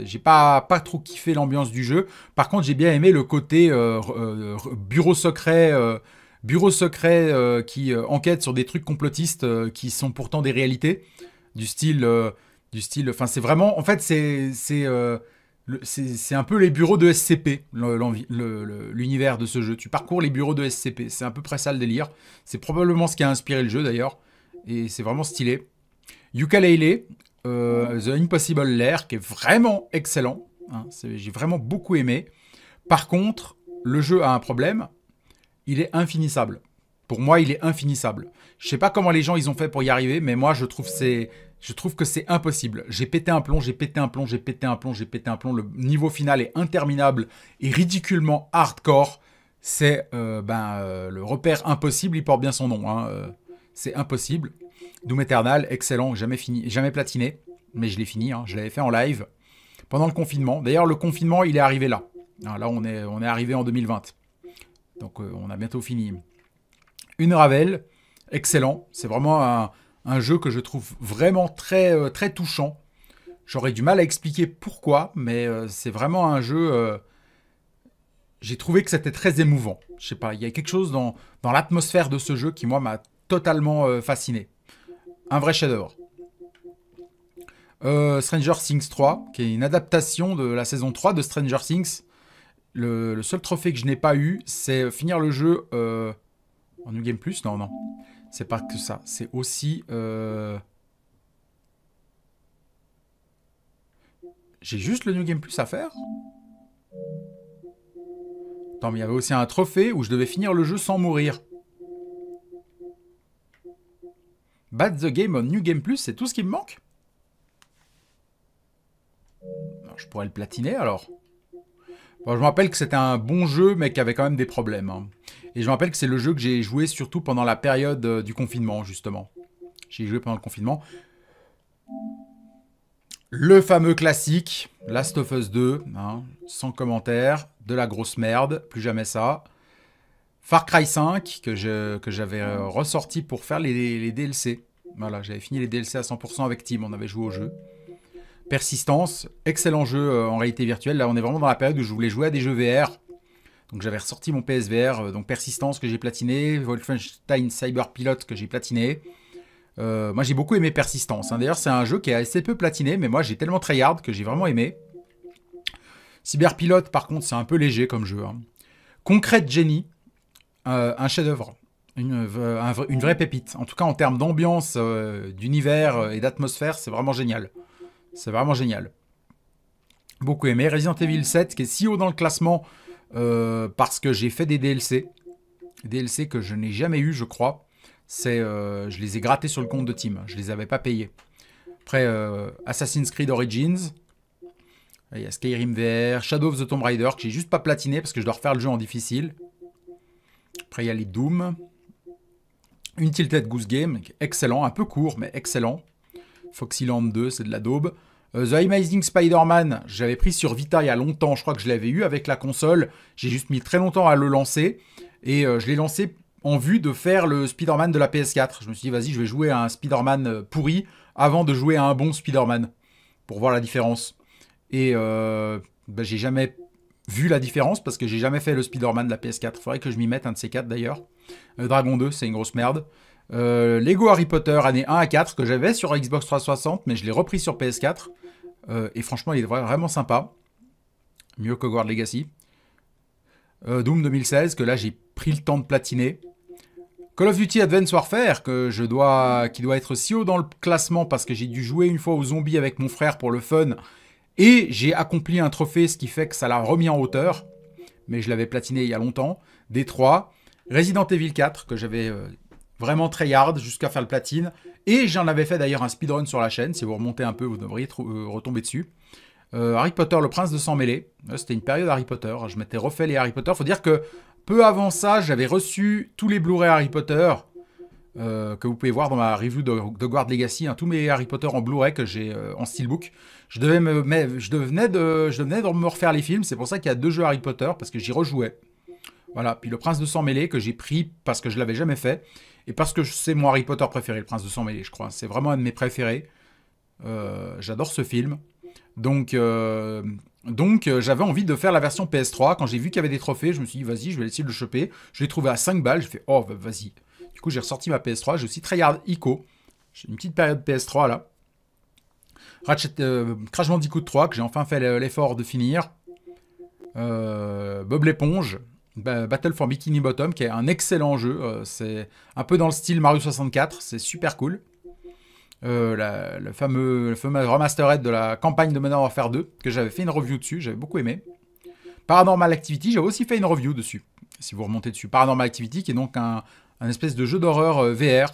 j'ai pas, pas trop kiffé l'ambiance du jeu. Par contre, j'ai bien aimé le côté bureau secret bureau secret euh, qui euh, enquête sur des trucs complotistes euh, qui sont pourtant des réalités, du style, du style. Enfin, c'est vraiment, en fait, c'est c'est c'est un peu les bureaux de SCP, l'univers de ce jeu. Tu parcours les bureaux de SCP. C'est un peu près ça le délire. C'est probablement ce qui a inspiré le jeu d'ailleurs. Et c'est vraiment stylé. Ukulele, The Impossible Lair, qui est vraiment excellent. Hein. J'ai vraiment beaucoup aimé. Par contre, le jeu a un problème il est infinissable. Pour moi, il est infinissable. Je sais pas comment les gens ils ont fait pour y arriver, mais moi je trouve c'est je trouve que c'est impossible. J'ai pété un plomb, j'ai pété un plomb, j'ai pété un plomb, j'ai pété un plomb. Le niveau final est interminable et ridiculement hardcore. C'est euh, ben euh, le repère impossible. Il porte bien son nom. Hein, euh. c'est impossible. Doom Eternal, excellent, jamais fini, jamais platiné, mais je l'ai fini. Hein. je l'avais fait en live pendant le confinement. D'ailleurs, le confinement, il est arrivé là. Hein, là, on est on est arrivé en 2020. Donc euh, on a bientôt fini. Une Ravel, excellent. C'est vraiment un, jeu que je trouve vraiment très, euh, très touchant. J'aurais du mal à expliquer pourquoi, mais euh, c'est vraiment un jeu... j'ai trouvé que c'était très émouvant. Je sais pas, il y a quelque chose dans, dans l'atmosphère de ce jeu qui, moi, m'a totalement fasciné. Un vrai chef-d'œuvre. Stranger Things 3, qui est une adaptation de la saison 3 de Stranger Things, le, seul trophée que je n'ai pas eu, c'est finir le jeu euh, en New Game Plus. Non, non. C'est pas que ça. C'est aussi... Euh, j'ai juste le New Game Plus à faire Attends, mais il y avait aussi un trophée où je devais finir le jeu sans mourir. Bat the game on New Game Plus, c'est tout ce qui me manque Je pourrais le platiner alors je me rappelle que c'était un bon jeu, mais qui avait quand même des problèmes. Hein. Et je me rappelle que c'est le jeu que j'ai joué surtout pendant la période euh, du confinement, justement. J'ai joué pendant le confinement. Le fameux classique, Last of Us 2, hein, sans commentaire, de la grosse merde, plus jamais ça. Far Cry 5, que j'avais euh, ressorti pour faire les, DLC. Voilà, j'avais fini les DLC à 100% avec Tim, on avait joué au jeu persistance, excellent jeu euh, en réalité virtuelle. Là, on est vraiment dans la période où je voulais jouer à des jeux VR. Donc j'avais ressorti mon PSVR, euh, donc Persistance que j'ai platiné, Wolfenstein Cyberpilote que j'ai platiné. Euh, moi j'ai beaucoup aimé Persistance. Hein. D'ailleurs c'est un jeu qui est assez peu platiné, mais moi j'ai tellement tryhard que j'ai vraiment aimé. Cyberpilote, par contre c'est un peu léger comme jeu. Hein. Concrete Concrète Genie, un chef-d'œuvre, une, vraie pépite. En tout cas en termes d'ambiance, d'univers et d'atmosphère, c'est vraiment génial. C'est vraiment génial. Beaucoup aimé. Resident Evil 7, qui est si haut dans le classement euh, parce que j'ai fait des DLC. DLC que je n'ai jamais eu, je crois. C'est, euh, je les ai grattés sur le compte de Team. Je les avais pas payés. Après, euh, Assassin's Creed Origins. Il y a Skyrim VR, Shadow of the Tomb Raider, que j'ai juste pas platiné parce que je dois refaire le jeu en difficile. Après, il y a les Doom. Une Tilted Goose Game, excellent, un peu court, mais excellent. Foxyland 2, c'est de la daube. Euh, The Amazing Spider-Man, j'avais pris sur Vita il y a longtemps, je crois que je l'avais eu avec la console. J'ai juste mis très longtemps à le lancer. Et euh, je l'ai lancé en vue de faire le Spider-Man de la PS4. Je me suis dit, vas-y, je vais jouer à un Spider-Man euh, pourri avant de jouer à un bon Spider-Man pour voir la différence. Et bah, j'ai jamais vu la différence parce que j'ai jamais fait le Spider-Man de la PS4. Il Faudrait que je m'y mette un de ces quatre d'ailleurs. Dragon 2, c'est une grosse merde. Euh, Lego Harry Potter, année 1 à 4, que j'avais sur Xbox 360, mais je l'ai repris sur PS4. Euh, et franchement, il est vraiment sympa. Mieux que Guard Legacy. Euh, Doom 2016, que là, j'ai pris le temps de platiner. Call of Duty Advanced Warfare, que je dois, qui doit être si haut dans le classement parce que j'ai dû jouer une fois aux zombies avec mon frère pour le fun. Et j'ai accompli un trophée, ce qui fait que ça l'a remis en hauteur. Mais je l'avais platiné il y a longtemps. Détroit. Resident Evil 4, que j'avais vraiment très hard jusqu'à faire le platine. Et j'en avais fait d'ailleurs un speedrun sur la chaîne. Si vous remontez un peu, vous devriez euh, retomber dessus. Euh, Harry Potter, le prince de sang mêlé. Euh, c'était une période Harry Potter. Je m'étais refait les Harry Potter. Faut dire que peu avant ça, j'avais reçu tous les Blu-ray Harry Potter. que vous pouvez voir dans ma review de, de Guard Legacy, hein, tous mes Harry Potter en Blu-ray que j'ai en steelbook. Je, devais me, je, devenais de, je devenais de me refaire les films, c'est pour ça qu'il y a deux jeux Harry Potter, parce que j'y rejouais. Voilà, puis le Prince de Sang Mêlé que j'ai pris parce que je l'avais jamais fait parce que c'est mon Harry Potter préféré, Le Prince de sang mêlé, je crois. C'est vraiment un de mes préférés. Euh, j'adore ce film. Donc, euh, donc euh, j'avais envie de faire la version PS3. Quand j'ai vu qu'il y avait des trophées, je me suis dit, vas-y, je vais essayer de le choper. Je l'ai trouvé à 5 balles. Je fais, oh, bah, vas-y. Du coup, j'ai ressorti ma PS3. J'ai aussi Tryhard Ico. J'ai une petite période PS3 là. Ratchet, Crash Bandicoot 3, que j'ai enfin fait l'effort de finir. Bob l'éponge, Battle for Bikini Bottom, qui est un excellent jeu. Euh, c'est un peu dans le style Mario 64, c'est super cool. Euh, le, fameux, le remastered de la campagne de Modern Warfare 2, que j'avais fait une review dessus, j'avais beaucoup aimé. Paranormal Activity, j'avais aussi fait une review dessus, si vous remontez dessus. Paranormal Activity, qui est donc un, espèce de jeu d'horreur euh, VR.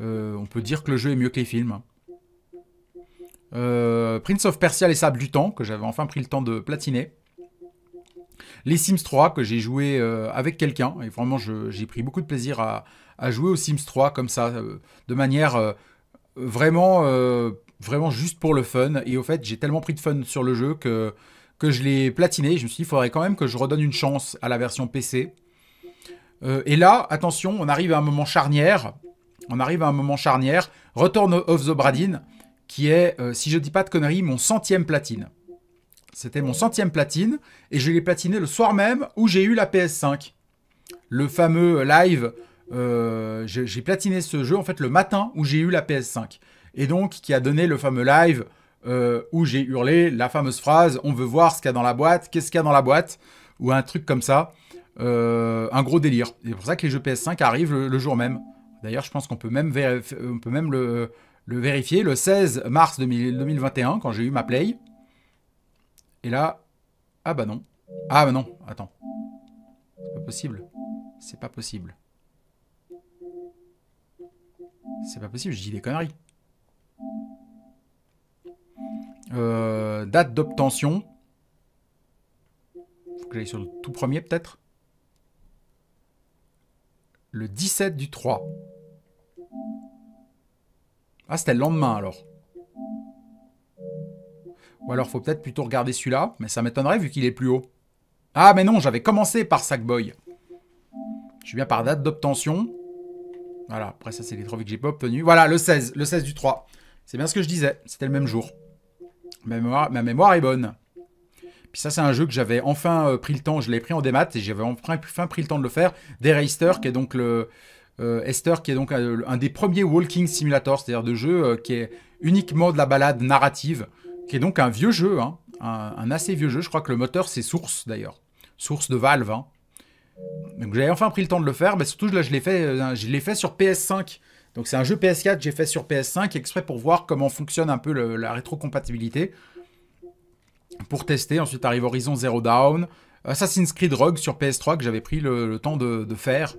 on peut dire que le jeu est mieux que les films. Prince of Persia, et Sable du temps, que j'avais enfin pris le temps de platiner. Les Sims 3 que j'ai joué euh, avec quelqu'un, et vraiment j'ai pris beaucoup de plaisir à, jouer aux Sims 3 comme ça, euh, de manière euh, vraiment, vraiment juste pour le fun. Et au fait, j'ai tellement pris de fun sur le jeu que, je l'ai platiné. Je me suis dit, il faudrait quand même que je redonne une chance à la version PC. et là, attention, on arrive à un moment charnière. On arrive à un moment charnière. Return of the Bradin, qui est, si je dis pas de conneries, mon centième platine. C'était mon centième platine et je l'ai platiné le soir même où j'ai eu la PS5. Le fameux live, euh, j'ai platiné ce jeu en fait le matin où j'ai eu la PS5. Et donc qui a donné le fameux live euh, où j'ai hurlé la fameuse phrase On veut voir ce qu'il y a dans la boîte, qu'est-ce qu'il y a dans la boîte, ou un truc comme ça. Euh, un gros délire. C'est pour ça que les jeux PS5 arrivent le, jour même. D'ailleurs, je pense qu'on peut même, on peut même le, vérifier le 16 mars 2021 quand j'ai eu ma Play. Et là... Ah bah non. Ah bah non, attends. C'est pas possible. C'est pas possible. C'est pas possible, je dis des conneries. Euh, date d'obtention. Faut que j'aille sur le tout premier peut-être. Le 17 du 3. Ah, c'était le lendemain alors. Ou alors faut peut-être plutôt regarder celui-là, mais ça m'étonnerait vu qu'il est plus haut. Ah mais non, j'avais commencé par Sackboy. Je suis bien par date d'obtention. Voilà, après ça c'est les trophées que j'ai pas obtenus. Voilà, le 16, le 16 du 3. C'est bien ce que je disais, c'était le même jour. Ma mémoire, ma mémoire est bonne. Puis ça, c'est un jeu que j'avais enfin euh, pris le temps, je l'ai pris en démat et j'avais enfin, pris le temps de le faire. Deraster, qui est donc le. Euh, Esther, qui est donc euh, un, des premiers Walking Simulator, c'est-à-dire de jeu qui est uniquement de la balade narrative qui est donc un vieux jeu, hein. un, assez vieux jeu. Je crois que le moteur, c'est Source d'ailleurs, Source de Valve. Hein. Donc j'avais enfin pris le temps de le faire, mais surtout là, je l'ai fait, euh, je fait sur PS5. Donc c'est un jeu PS4 j'ai fait sur PS5 exprès pour voir comment fonctionne un peu la rétrocompatibilité. Pour tester, ensuite arrive Horizon Zero Down, Assassin's Creed Rogue sur PS3 que j'avais pris le, temps de, faire.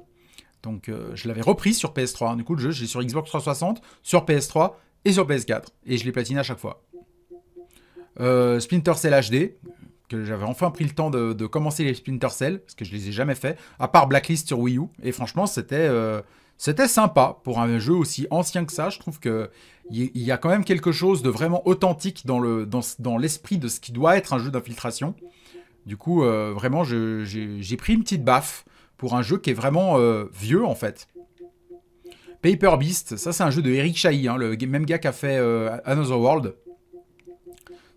Donc euh, je l'avais repris sur PS3. Du coup le jeu j'ai sur Xbox 360, sur PS3 et sur PS4. Et je l'ai platiné à chaque fois. Euh, Splinter Cell HD, que j'avais enfin pris le temps de, commencer les Splinter Cell, parce que je les ai jamais fait, à part Blacklist sur Wii U. Et franchement, c'était euh, c'était sympa pour un jeu aussi ancien que ça. Je trouve qu'il y, y a quand même quelque chose de vraiment authentique dans l'esprit le, dans, dans de ce qui doit être un jeu d'infiltration. Du coup, euh, vraiment, j'ai pris une petite baffe pour un jeu qui est vraiment vieux, en fait. Paper Beast, ça c'est un jeu de Eric Chahi, hein, le même gars qui a fait Another World.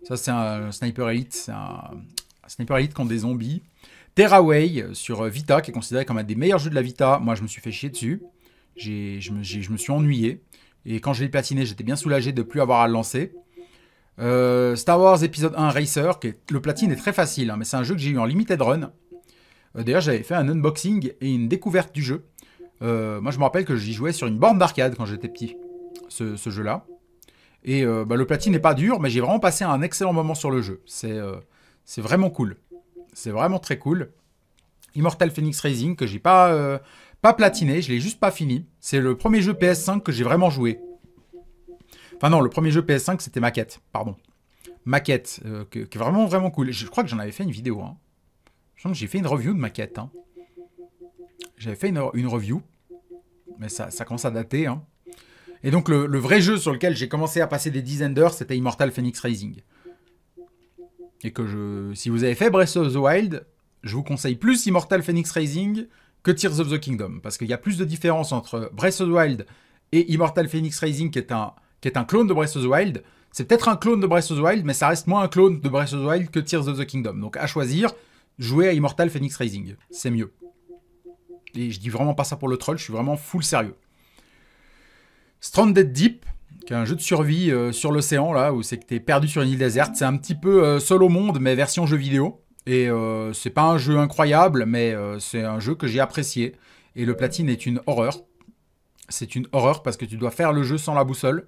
Ça, c'est un Sniper Elite. C'est un, Sniper Elite contre des zombies. Terraway euh, sur euh, Vita, qui est considéré comme un des meilleurs jeux de la Vita. Moi, je me suis fait chier dessus. Je me, je me suis ennuyé. Et quand je l'ai platiné, j'étais bien soulagé de ne plus avoir à le lancer. Euh, Star Wars épisode 1 Racer, le platine est très facile, hein, mais c'est un jeu que j'ai eu en limited run. D'ailleurs, j'avais fait un unboxing et une découverte du jeu. moi, je me rappelle que j'y jouais sur une borne d'arcade quand j'étais petit, ce jeu-là. Et euh, bah, le platine n'est pas dur, mais j'ai vraiment passé un excellent moment sur le jeu. C'est euh, c'est vraiment cool. C'est vraiment très cool. Immortal Phoenix Rising, que j'ai pas, euh, pas platiné, je l'ai juste pas fini. C'est le premier jeu PS5 que j'ai vraiment joué. Enfin non, le premier jeu PS5, c'était Maquette, pardon. Maquette, qui est vraiment, vraiment cool. Je crois que j'en avais fait une vidéo. Hein. J'ai fait une review de Maquette. Hein. J'avais fait une, une, review, mais ça, ça commence à dater. Hein. Et donc le, vrai jeu sur lequel j'ai commencé à passer des dizaines d'heures, c'était Immortal Phoenix Rising. Et que je, si vous avez fait Breath of the Wild, je vous conseille plus Immortal Phoenix Rising que Tears of the Kingdom, parce qu'il y a plus de différence entre Breath of the Wild et Immortal Phoenix Rising, qui est un, qui est un clone de Breath of the Wild. C'est peut-être un clone de Breath of the Wild, mais ça reste moins un clone de Breath of the Wild que Tears of the Kingdom. Donc à choisir, jouez à Immortal Phoenix Rising, c'est mieux. Et je dis vraiment pas ça pour le troll, je suis vraiment full sérieux. Stranded Deep, qui est un jeu de survie euh, sur l'océan, là, où c'est que t'es perdu sur une île déserte. C'est un petit peu euh, seul au monde, mais version jeu vidéo. Et euh, c'est pas un jeu incroyable, mais c'est un jeu que j'ai apprécié. Et le platine est une horreur. C'est une horreur parce que tu dois faire le jeu sans la boussole.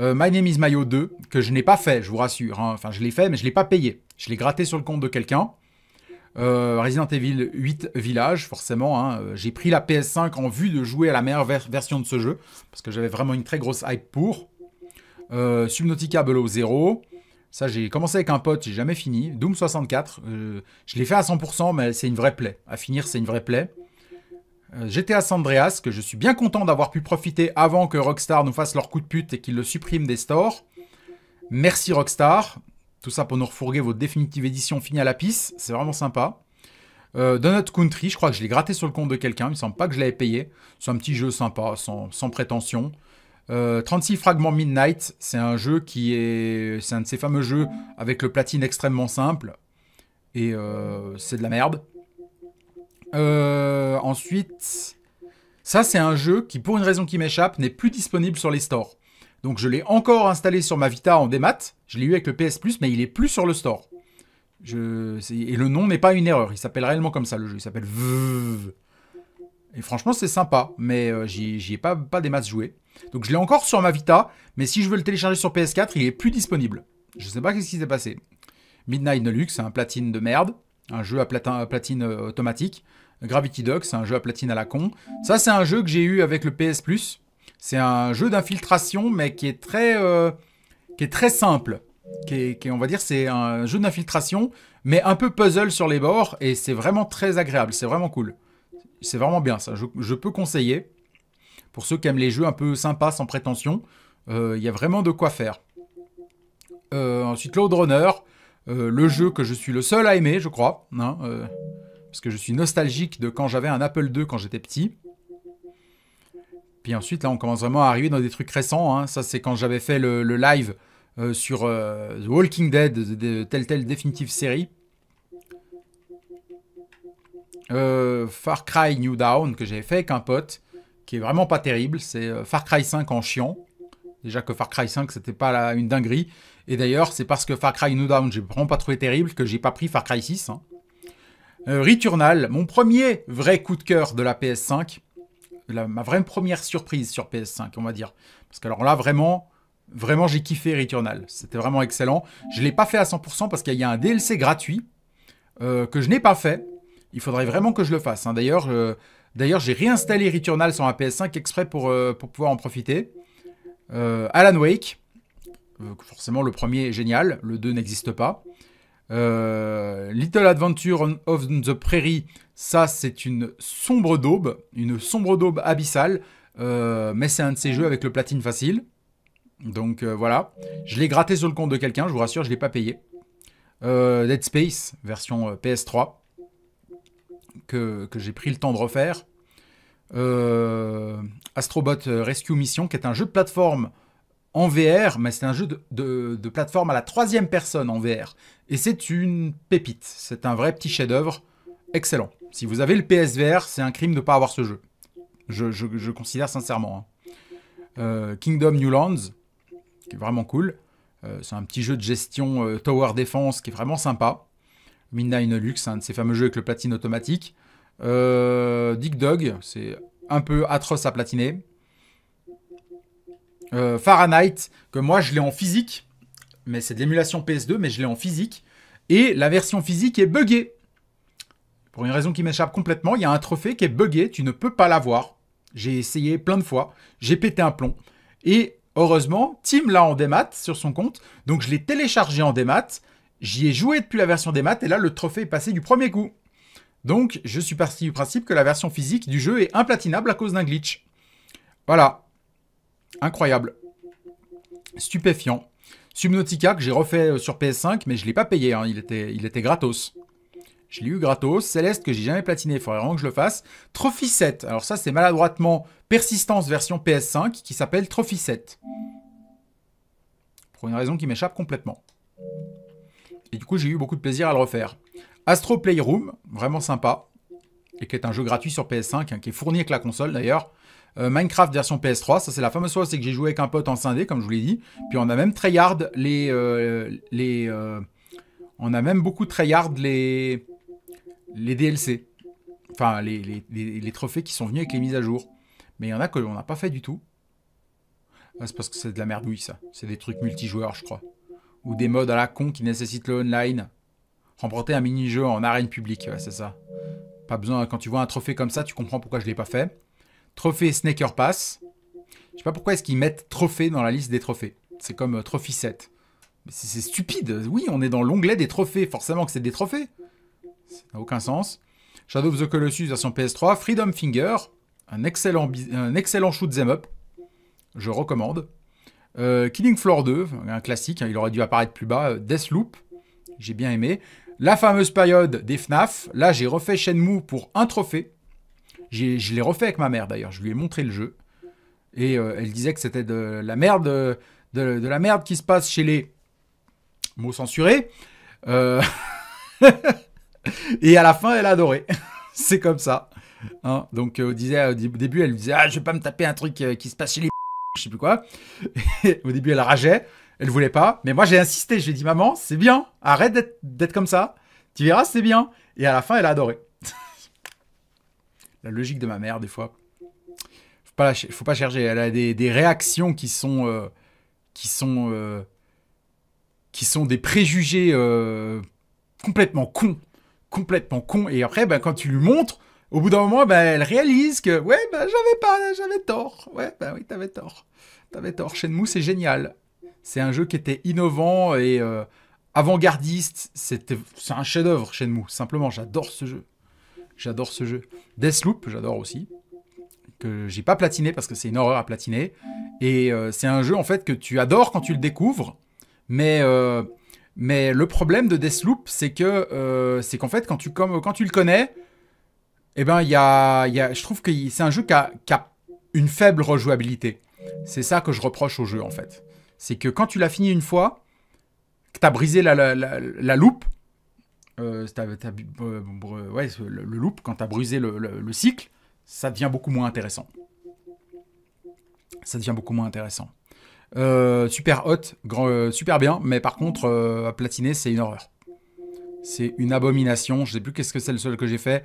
My Name is Mayo 2, que je n'ai pas fait, je vous rassure. Hein. Enfin, je l'ai fait, mais je ne l'ai pas payé. Je l'ai gratté sur le compte de quelqu'un. Euh, Resident Evil 8 Village, forcément. Hein. Euh, j'ai pris la PS5 en vue de jouer à la meilleure version de ce jeu, parce que j'avais vraiment une très grosse hype pour. Euh, Subnautica Below Zero. Ça, j'ai commencé avec un pote, j'ai jamais fini. Doom 64, je l'ai fait à 100%, mais c'est une vraie plaie. À finir, c'est une vraie plaie. J'étais GTA Sandreas, que je suis bien content d'avoir pu profiter avant que Rockstar nous fasse leur coup de pute et qu'ils le suppriment des stores. Merci Rockstar. Tout ça pour nous refourguer votre définitive édition finie à la pisse. C'est vraiment sympa. Euh, Donut Country, je crois que je l'ai gratté sur le compte de quelqu'un. Il me semble pas que je l'avais payé. C'est un petit jeu sympa, sans, sans prétention. 36 euh, fragments Midnight, c'est un jeu qui est. C'est un de ces fameux jeux avec le platine extrêmement simple. Et euh, c'est de la merde. ensuite. Ça, c'est un jeu qui, pour une raison qui m'échappe, n'est plus disponible sur les stores. Donc je l'ai encore installé sur ma Vita en démat. Je l'ai eu avec le PS Plus, mais il est plus sur le store. Je... Et le nom n'est pas une erreur. Il s'appelle réellement comme ça le jeu. Il s'appelle VV. Et franchement, c'est sympa, mais euh, j'y ai pas, pas des masses jouées. Donc je l'ai encore sur ma Vita, mais si je veux le télécharger sur PS4, il est plus disponible. Je sais pas qu'est-ce qui s'est passé. Midnight Deluxe, c'est un platine de merde, un jeu à platine euh, automatique. Gravity Duck, c'est un jeu à platine à la con. Ça, c'est un jeu que j'ai eu avec le PS Plus. C'est un jeu d'infiltration, mais qui est très, euh, qui est très simple. on va dire, c'est un jeu d'infiltration, mais un peu puzzle sur les bords, et c'est vraiment très agréable, c'est vraiment cool. C'est vraiment bien ça, je, peux conseiller. Pour ceux qui aiment les jeux un peu sympas, sans prétention, euh, il y a vraiment de quoi faire. Euh, ensuite, Load Runner, le jeu que je suis le seul à aimer, je crois, hein, parce que je suis nostalgique de quand j'avais un Apple II quand j'étais petit. Et ensuite, là, on commence vraiment à arriver dans des trucs récents. Hein. Ça, c'est quand j'avais fait le, live euh, sur euh, The Walking Dead, de, telle définitive Definitive euh, Far Cry New Down, que j'avais fait avec un pote, qui est vraiment pas terrible. C'est Far Cry 5 en chiant. Déjà que Far Cry 5, c'était pas une dinguerie. Et d'ailleurs, c'est parce que Far Cry New Down, j'ai vraiment pas trouvé terrible que j'ai pas pris Far Cry 6. Hein. Returnal, mon premier vrai coup de cœur de la PS5 ma vraie première surprise sur PS5, on va dire. Parce que alors là, vraiment, vraiment, j'ai kiffé Returnal. C'était vraiment excellent. Je ne l'ai pas fait à 100% parce qu'il y a un DLC gratuit euh, que je n'ai pas fait. Il faudrait vraiment que je le fasse. Hein. D'ailleurs, j'ai réinstallé Returnal sur ma PS5 exprès pour, euh, pour pouvoir en profiter. Euh, Alan Wake, forcément le premier est génial, le 2 n'existe pas. Little Adventure of the Prairie, ça, c'est une sombre daube, une sombre daube abyssale, euh, mais c'est un de ces jeux avec le platine facile. Donc euh, voilà, je l'ai gratté sur le compte de quelqu'un, je vous rassure, je ne l'ai pas payé. Euh, Dead Space, version PS3, que, j'ai pris le temps de refaire. Astrobot Rescue Mission, qui est un jeu de plateforme en VR, mais c'est un jeu de, plateforme à la troisième personne en VR. Et c'est une pépite, c'est un vrai petit chef-d'œuvre, excellent. Si vous avez le PSVR, c'est un crime de ne pas avoir ce jeu. Je, je, considère sincèrement. Hein. Euh, Kingdom New Kingdom Newlands, qui est vraiment cool. Euh, c'est un petit jeu de gestion euh, Tower Defense qui est vraiment sympa. Midnight Lux, un de ces fameux jeux avec le platine automatique. Dick Dog, c'est un peu atroce à platiner. Fahrenheit, que moi je l'ai en physique, mais c'est de l'émulation PS2, mais je l'ai en physique. Et la version physique est buggée. Pour une raison qui m'échappe complètement, il y a un trophée qui est buggé, tu ne peux pas l'avoir. J'ai essayé plein de fois, j'ai pété un plomb. Et heureusement, Tim l'a en démat sur son compte, donc je l'ai téléchargé en démat, j'y ai joué depuis la version démat, et là le trophée est passé du premier coup. Donc je suis parti du principe que la version physique du jeu est implatinable à cause d'un glitch. Voilà. Incroyable. Stupéfiant. Subnautica que j'ai refait euh, sur PS5, mais je ne l'ai pas payé, hein. il, était, il était gratos. Je l'ai eu gratos. Céleste que j'ai jamais platiné, il faudrait vraiment que je le fasse. Trophy 7. Alors ça, c'est maladroitement Persistance version PS5 qui s'appelle Trophy 7. Pour une raison qui m'échappe complètement. Et du coup, j'ai eu beaucoup de plaisir à le refaire. Astro Playroom, vraiment sympa. Et qui est un jeu gratuit sur PS5, hein, qui est fourni avec la console d'ailleurs. Euh, Minecraft version PS3, ça c'est la fameuse fois c'est que j'ai joué avec un pote en scindé, comme je vous l'ai dit. Puis on a même très les... Euh, les euh, on a même beaucoup tryhard les les DLC, enfin les, trophées qui sont venus avec les mises à jour. Mais il y en a que l'on n'a pas fait du tout. Ah, c'est parce que c'est de la merdouille ça. C'est des trucs multijoueurs je crois. Ou des modes à la con qui nécessitent le online. Remporter un mini-jeu en arène publique, c'est ça. Pas besoin, quand tu vois un trophée comme ça, tu comprends pourquoi je ne l'ai pas fait. Trophée Snaker Pass. Je sais pas pourquoi est-ce qu'ils mettent trophée dans la liste des trophées. C'est comme euh, Trophy 7. C'est stupide. Oui, on est dans l'onglet des trophées. Forcément que c'est des trophées aucun sens. Shadow of the Colossus version PS3, Freedom Finger, un excellent, un excellent shoot them up, je recommande. Euh, Killing Floor 2, un classique, hein, il aurait dû apparaître plus bas. Euh, Deathloop, j'ai bien aimé. La fameuse période des FNAF, là j'ai refait Shenmue pour un trophée. Je l'ai refait avec ma mère d'ailleurs, je lui ai montré le jeu. Et euh, elle disait que c'était de la merde, de, la merde qui se passe chez les mots censurés. Euh... Et à la fin, elle a adoré. c'est comme ça. Hein, donc, euh, disait, au début, elle disait Ah, je vais pas me taper un truc euh, qui se passe chez les je sais plus quoi. au début, elle rageait. Elle voulait pas. Mais moi, j'ai insisté. J'ai dit Maman, c'est bien. Arrête d'être comme ça. Tu verras, c'est bien. Et à la fin, elle a adoré. la logique de ma mère, des fois. Faut pas, faut pas chercher. Elle a des, réactions qui sont. Euh, qui sont. qui sont des préjugés complètement cons complètement con. Et après, ben, quand tu lui montres, au bout d'un moment, ben, elle réalise que ouais, ben, j'avais pas, j'avais tort. Ouais, ben oui, t'avais tort. T'avais tort. Shenmue, c'est génial. C'est un jeu qui était innovant et euh, avant-gardiste. C'était, c'est un chef-d'œuvre, Shenmue. Simplement, j'adore ce jeu. J'adore ce jeu. Deathloop, j'adore aussi. Que j'ai pas platiné parce que c'est une horreur à platiner. Et euh, c'est un jeu en fait que tu adores quand tu le découvres, mais euh, mais le problème de Deathloop, c'est que euh, c'est qu'en fait, quand tu, comme, tu le connais, eh ben, y y a, je trouve que c'est un jeu qui a, une faible rejouabilité. C'est ça que je reproche au jeu, en fait. C'est que quand tu l'as fini une fois, que tu as brisé la, loupe, le, loop, quand tu as brisé le cycle, ça devient beaucoup moins intéressant. Ça devient beaucoup moins intéressant. Euh, super hot, grand, euh, super bien, mais par contre, euh, à platiner, c'est une horreur. C'est une abomination. Je sais plus qu'est-ce que c'est le seul que j'ai fait.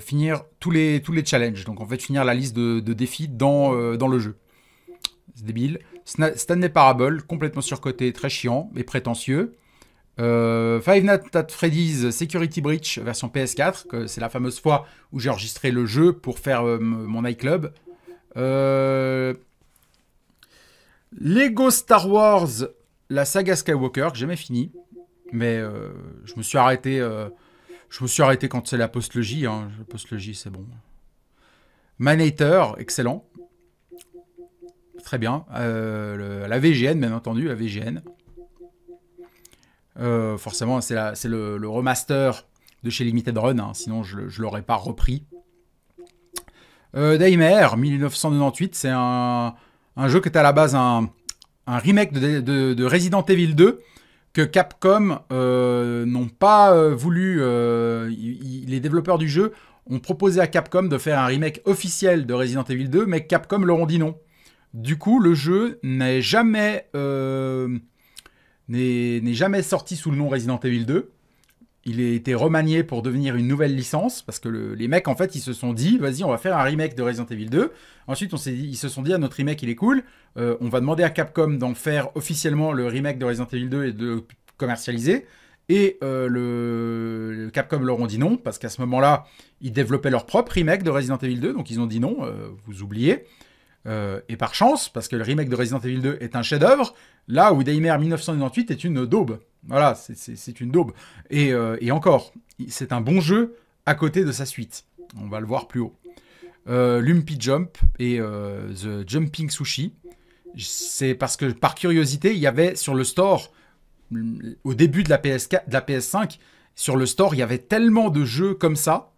finir tous les, tous les challenges. Donc en fait, finir la liste de, défis dans, dans le jeu. C'est débile. Stanley Parable, complètement surcoté, très chiant et prétentieux. Five Nights at Freddy's Security Breach version PS4, c'est la fameuse fois où j'ai enregistré le jeu pour faire mon iClub. Euh, Lego Star Wars, la saga Skywalker, que j'ai jamais fini. Mais euh, je me suis arrêté. Euh, je me suis arrêté quand c'est la post-logie. Hein. La postlogie, c'est bon. Manator, excellent. Très bien. Euh, la VGN, bien entendu, la VGN. forcément, c'est le, le, remaster de chez Limited Run, hein. sinon je ne l'aurais pas repris. Daimer, 1998, c'est un, un jeu qui est à la base un, remake de, Resident Evil 2 que Capcom euh, n'ont pas euh, voulu. Euh, les développeurs du jeu ont proposé à Capcom de faire un remake officiel de Resident Evil 2, mais Capcom leur ont dit non. Du coup, le jeu jamais, n'est jamais sorti sous le nom Resident Evil 2. Il a été remanié pour devenir une nouvelle licence, parce que les mecs, en fait, ils se sont dit, vas-y, on va faire un remake de Resident Evil 2. Ensuite, on ils se sont dit, ah, notre remake, il est cool, euh, on va demander à Capcom d'en faire officiellement le remake de Resident Evil 2 et de commercialiser. Et euh, le, Capcom leur ont dit non, parce qu'à ce moment-là, ils développaient leur propre remake de Resident Evil 2, donc ils ont dit non, euh, vous oubliez. et par chance, parce que le remake de Resident Evil 2 est un chef-d'œuvre, là où Daymare 1998 est une daube. Voilà, c'est une daube. Et, euh, encore, c'est un bon jeu à côté de sa suite. On va le voir plus haut. Euh, Lumpy Jump et euh, The Jumping Sushi. C'est parce que, par curiosité, il y avait sur le store, au début de la, PS4, de la PS5, sur le store, il y avait tellement de jeux comme ça.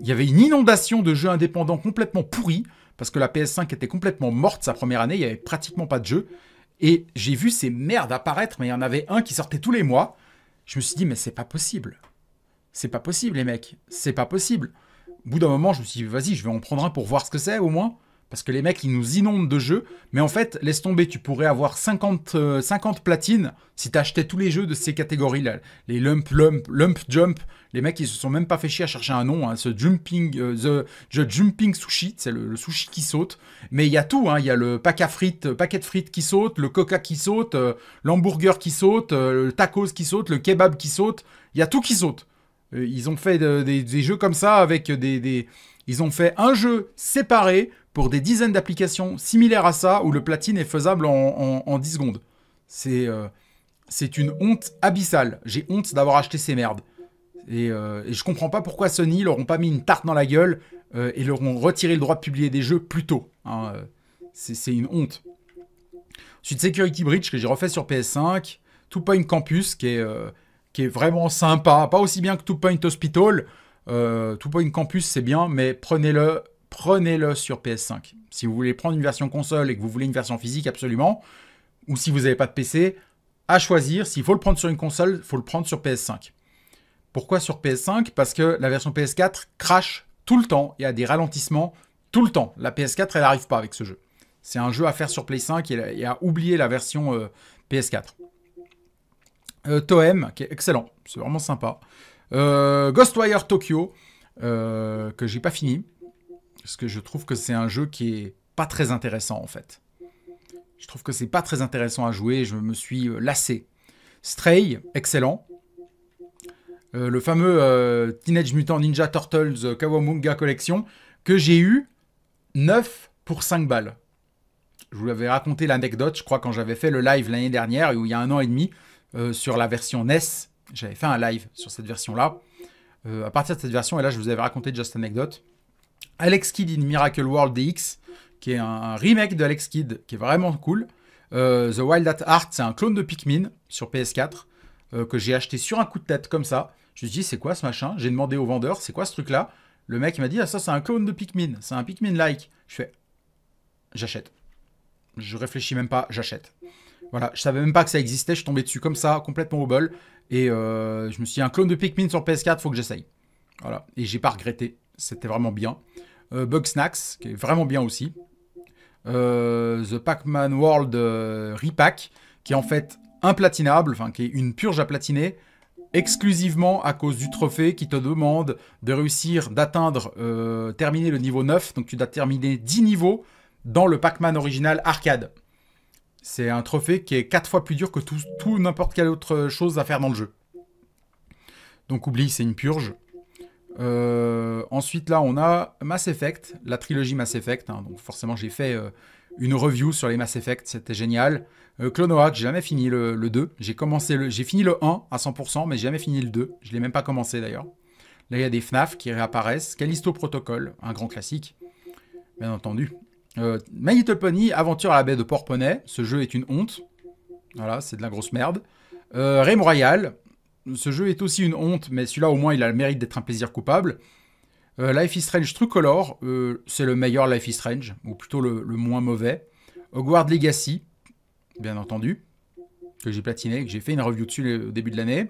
Il y avait une inondation de jeux indépendants complètement pourris, parce que la PS5 était complètement morte sa première année, il n'y avait pratiquement pas de jeux. Et j'ai vu ces merdes apparaître, mais il y en avait un qui sortait tous les mois. Je me suis dit, mais c'est pas possible. C'est pas possible, les mecs. C'est pas possible. Au bout d'un moment, je me suis dit, vas-y, je vais en prendre un pour voir ce que c'est, au moins. Parce que les mecs, ils nous inondent de jeux. Mais en fait, laisse tomber, tu pourrais avoir 50, 50 euh, platines si tu achetais tous les jeux de ces catégories-là. Les Lump, Lump, Lump Jump. Les mecs, ils se sont même pas fait chier à chercher un nom. Hein. Ce Jumping, euh, the, Jumping Sushi, c'est le, sushi qui saute. Mais il y a tout. Hein. Il y a le pack à frites, euh, paquet de frites qui saute, le coca qui saute, l'hamburger qui saute, le tacos qui saute, le kebab qui saute. Il y a tout qui saute. Ils ont fait des, jeux comme ça avec des... Ils ont fait un jeu séparé pour des dizaines d'applications similaires à ça, où le platine est faisable en, 10 secondes. C'est euh, c'est une honte abyssale. J'ai honte d'avoir acheté ces merdes. Et, euh, et, je comprends pas pourquoi Sony leur ont pas mis une tarte dans la gueule euh, et leur ont retiré le droit de publier des jeux plus tôt. Hein, c'est une honte. Ensuite, Security Breach, que j'ai refait sur PS5. Two Point Campus, qui est, qui est vraiment sympa. Pas aussi bien que Two Point Hospital. Two Point Campus, c'est bien, mais prenez-le prenez-le sur PS5. Si vous voulez prendre une version console et que vous voulez une version physique, absolument. Ou si vous n'avez pas de PC, à choisir, s'il faut le prendre sur une console, il faut le prendre sur PS5. Pourquoi sur PS5 Parce que la version PS4 crache tout le temps et a des ralentissements tout le temps. La PS4, elle n'arrive pas avec ce jeu. C'est un jeu à faire sur Play 5 et, à oublier la version euh, PS4. Euh, Toem, qui est excellent, c'est vraiment sympa. Euh, Ghostwire Tokyo, que j'ai pas fini, parce que je trouve que c'est un jeu qui est pas très intéressant en fait. Je trouve que c'est pas très intéressant à jouer, je me suis euh, lassé. Stray, excellent. Euh, le fameux euh, Teenage Mutant Ninja Turtles Kawamunga Collection que j'ai eu 9 pour 5 balles. Je vous avais raconté l'anecdote, je crois, quand j'avais fait le live l'année dernière, où il y a un an et demi, sur la version NES. J'avais fait un live sur cette version-là. à partir de cette version, et là, je vous avais raconté Just Anecdote. Alex Kidd in Miracle World DX, qui est un remake de Alex Kidd, qui est vraiment cool. Euh, The Wild at Heart, c'est un clone de Pikmin sur PS4, euh, que j'ai acheté sur un coup de tête comme ça. Je me suis dit, c'est quoi ce machin J'ai demandé au vendeur, c'est quoi ce truc-là Le mec m'a dit, ah, ça c'est un clone de Pikmin, c'est un Pikmin-like. Je fais, j'achète. Je réfléchis même pas, j'achète. Voilà, je savais même pas que ça existait, je tombais dessus comme ça, complètement au bol. Et euh, je me suis dit, un clone de Pikmin sur PS4, faut que j'essaye. Voilà, et j'ai pas regretté, c'était vraiment bien. Euh, Bug Snacks, qui est vraiment bien aussi. Euh, The Pac-Man World euh, Repack, qui est en fait implatinable, enfin qui est une purge à platiner, exclusivement à cause du trophée qui te demande de réussir d'atteindre, terminer le niveau 9. Donc tu dois terminer 10 niveaux dans le Pac-Man original arcade. C'est un trophée qui est 4 fois plus dur que tout n'importe quelle autre chose à faire dans le jeu. Donc oublie, c'est une purge. Euh, ensuite, là, on a Mass Effect, la trilogie Mass Effect. Hein. donc, forcément, j'ai fait euh, une review sur les Mass Effect, c'était génial. Euh, j'ai jamais fini le, 2. J'ai commencé le, j'ai fini le 1 à 100%, mais j'ai jamais fini le 2. Je l'ai même pas commencé d'ailleurs. Là, il y a des FNAF qui réapparaissent. Callisto Protocol, un grand classique, bien entendu. Euh, My Little Pony, Aventure à la baie de Porponnet. Ce jeu est une honte. Voilà, c'est de la grosse merde. Rem Royal, ce jeu est aussi une honte, mais celui-là au moins il a le mérite d'être un plaisir coupable. Euh, Life is Strange True Color, euh, c'est le meilleur Life is Strange, ou plutôt le, moins mauvais. Hogwarts Legacy, bien entendu, que j'ai platiné, que j'ai fait une review dessus euh, au début de l'année,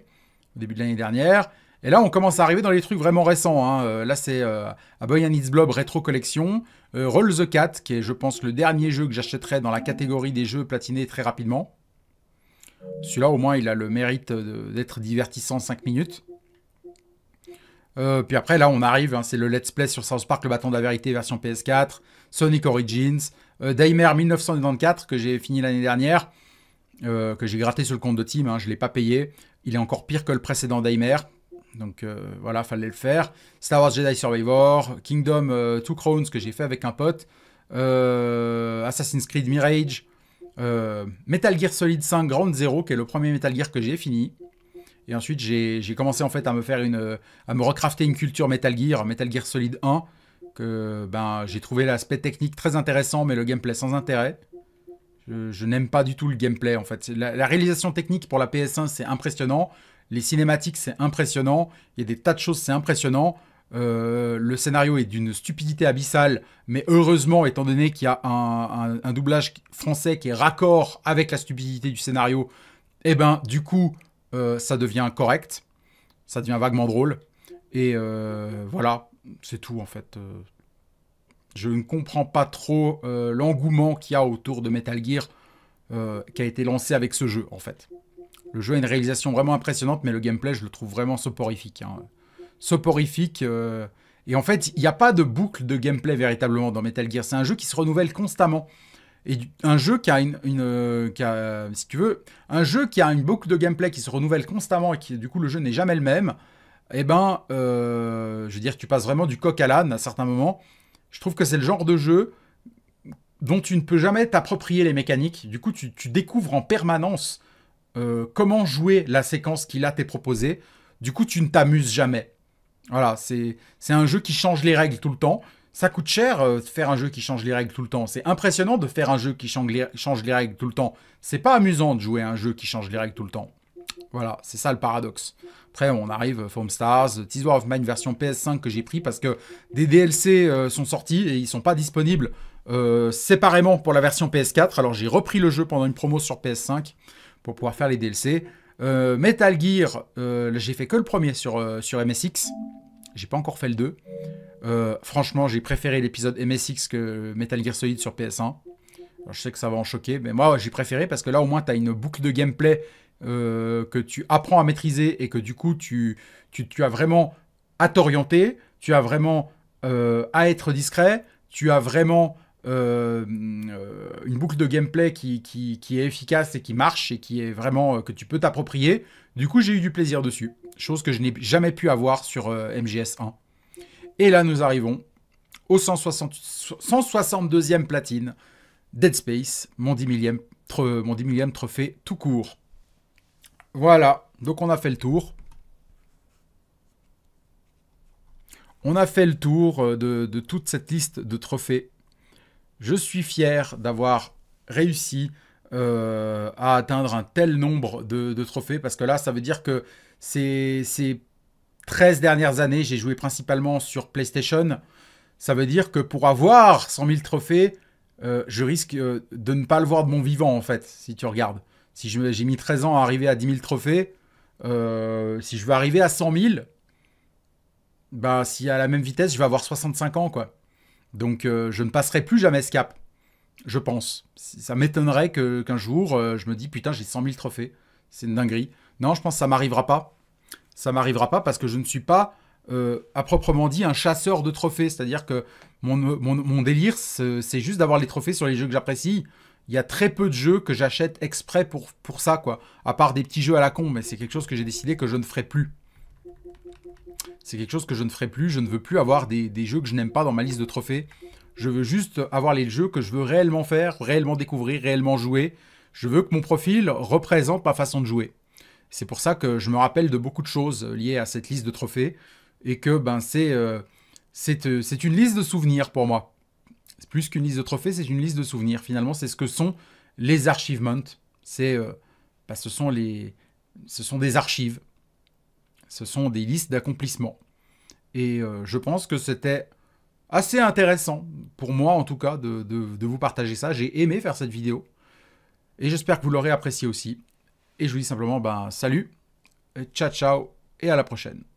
au début de l'année dernière. Et là, on commence à arriver dans les trucs vraiment récents. Hein. là, c'est A Boy and It's Blob Retro Collection, Roll the Cat, qui est, je pense, le dernier jeu que j'achèterai dans la catégorie des jeux platinés très rapidement. Celui-là, au moins, il a le mérite d'être divertissant 5 minutes. Euh, puis après, là, on arrive, hein, c'est le Let's Play sur South Park, le bâton de la vérité version PS4, Sonic Origins, euh, Daimer 1994 que j'ai fini l'année dernière, euh, que j'ai gratté sur le compte de Team, hein, je ne l'ai pas payé. Il est encore pire que le précédent Daimer, donc voilà, fallait le faire. Star Wars Jedi Survivor, Kingdom Two Crowns que j'ai fait avec un pote, Assassin's Creed Mirage, euh, Metal Gear Solid 5 Ground Zero, qui est le premier Metal Gear que j'ai fini. Et ensuite, j'ai commencé en fait à me faire une, à me recrafter une culture Metal Gear, Metal Gear Solid 1, que ben j'ai trouvé l'aspect technique très intéressant, mais le gameplay sans intérêt. Je, n'aime pas du tout le gameplay en fait. la réalisation technique pour la PS1 c'est impressionnant, les cinématiques c'est impressionnant, il y a des tas de choses c'est impressionnant, euh, le scénario est d'une stupidité abyssale, mais heureusement, étant donné qu'il y a un, doublage français qui est raccord avec la stupidité du scénario, eh ben, du coup, euh, ça devient correct, ça devient vaguement drôle, et euh, voilà, c'est tout en fait. Je ne comprends pas trop l'engouement qu'il y a autour de Metal Gear qui a été lancé avec ce jeu, en fait. Le jeu a une réalisation vraiment impressionnante, mais le gameplay, je le trouve vraiment soporifique. Hein soporifique. Euh, et en fait, il n'y a pas de boucle de gameplay véritablement dans Metal Gear. C'est un jeu qui se renouvelle constamment. Et un jeu qui a une, euh, qui si tu veux, un jeu qui a une boucle de gameplay qui se renouvelle constamment et qui, du coup, le jeu n'est jamais le même. Eh ben, euh, je veux dire, tu passes vraiment du coq à l'âne à certains moments. Je trouve que c'est le genre de jeu dont tu ne peux jamais t'approprier les mécaniques. Du coup, tu, découvres en permanence comment jouer la séquence qui là t'est proposée. Du coup, tu ne t'amuses jamais. Voilà, c'est un jeu qui change les règles tout le temps. Ça coûte cher euh, de faire un jeu qui change les règles tout le temps. C'est impressionnant de faire un jeu qui change les, règles tout le temps. C'est pas amusant de jouer un jeu qui change les règles tout le temps. Voilà, c'est ça le paradoxe. Après, on arrive, euh, Foam Stars, Teaser of Mine version PS5 que j'ai pris parce que des DLC euh, sont sortis et ils sont pas disponibles séparément pour la version PS4. Alors j'ai repris le jeu pendant une promo sur PS5 pour pouvoir faire les DLC. Euh, Metal Gear, euh, j'ai fait que le premier sur, euh, sur MSX. J'ai pas encore fait le 2. franchement, j'ai préféré l'épisode MSX que Metal Gear Solid sur PS1. je sais que ça va en choquer, mais moi j'ai préféré parce que là au moins tu as une boucle de gameplay que tu apprends à maîtriser et que du coup tu, tu, as vraiment à t'orienter, tu as vraiment à être discret, tu as vraiment euh, euh, une boucle de gameplay qui, qui, est efficace et qui marche et qui est vraiment euh, que tu peux t'approprier. Du coup, j'ai eu du plaisir dessus, chose que je n'ai jamais pu avoir sur MGS1. Et là, nous arrivons au 162e platine Dead Space, mon 10 millième, mon trophée tout court. Voilà, donc on a fait le tour. On a fait le tour de toute cette liste de trophées je suis fier d'avoir réussi euh, à atteindre un tel nombre de, trophées, parce que là, ça veut dire que ces, ces 13 dernières années, j'ai joué principalement sur PlayStation. Ça veut dire que pour avoir 100 000 trophées, euh, je risque euh, de ne pas le voir de mon vivant, en fait, si tu regardes. Si j'ai mis 13 ans à arriver à 10 000 trophées, si je veux arriver à 100 000, bah, si à la même vitesse, je vais avoir 65 ans, quoi. Donc euh, je ne passerai plus jamais ce cap, je pense. Ça m'étonnerait qu'un jour, euh, je me dis, putain, j'ai 100 000 trophées. C'est une dinguerie. Non, je pense que ça m'arrivera pas. Ça m'arrivera pas parce que je ne suis pas, euh, à proprement dit, un chasseur de trophées. C'est-à-dire que mon, délire, c'est juste d'avoir les trophées sur les jeux que j'apprécie. Il y a très peu de jeux que j'achète exprès pour, pour ça, quoi. À part des petits jeux à la con, mais c'est quelque chose que j'ai décidé que je ne ferai plus. C'est quelque chose que je ne ferai plus. Je ne veux plus avoir des, jeux que je n'aime pas dans ma liste de trophées. Je veux juste avoir les jeux que je veux réellement faire, réellement découvrir, réellement jouer. Je veux que mon profil représente ma façon de jouer. C'est pour ça que je me rappelle de beaucoup de choses liées à cette liste de trophées et que ben c'est euh, euh, c'est une liste de souvenirs pour moi. C'est plus qu'une liste de trophées, c'est une liste de souvenirs. Finalement, c'est ce que sont les Archivements ». C'est euh, ben, ce sont les ce sont des archives. Ce sont des listes d'accomplissements. Et euh, je pense que c'était assez intéressant, pour moi en tout cas, de, vous partager ça. J'ai aimé faire cette vidéo. Et j'espère que vous l'aurez appréciée aussi. Et je vous dis simplement, ben, salut, ciao ciao, et à la prochaine.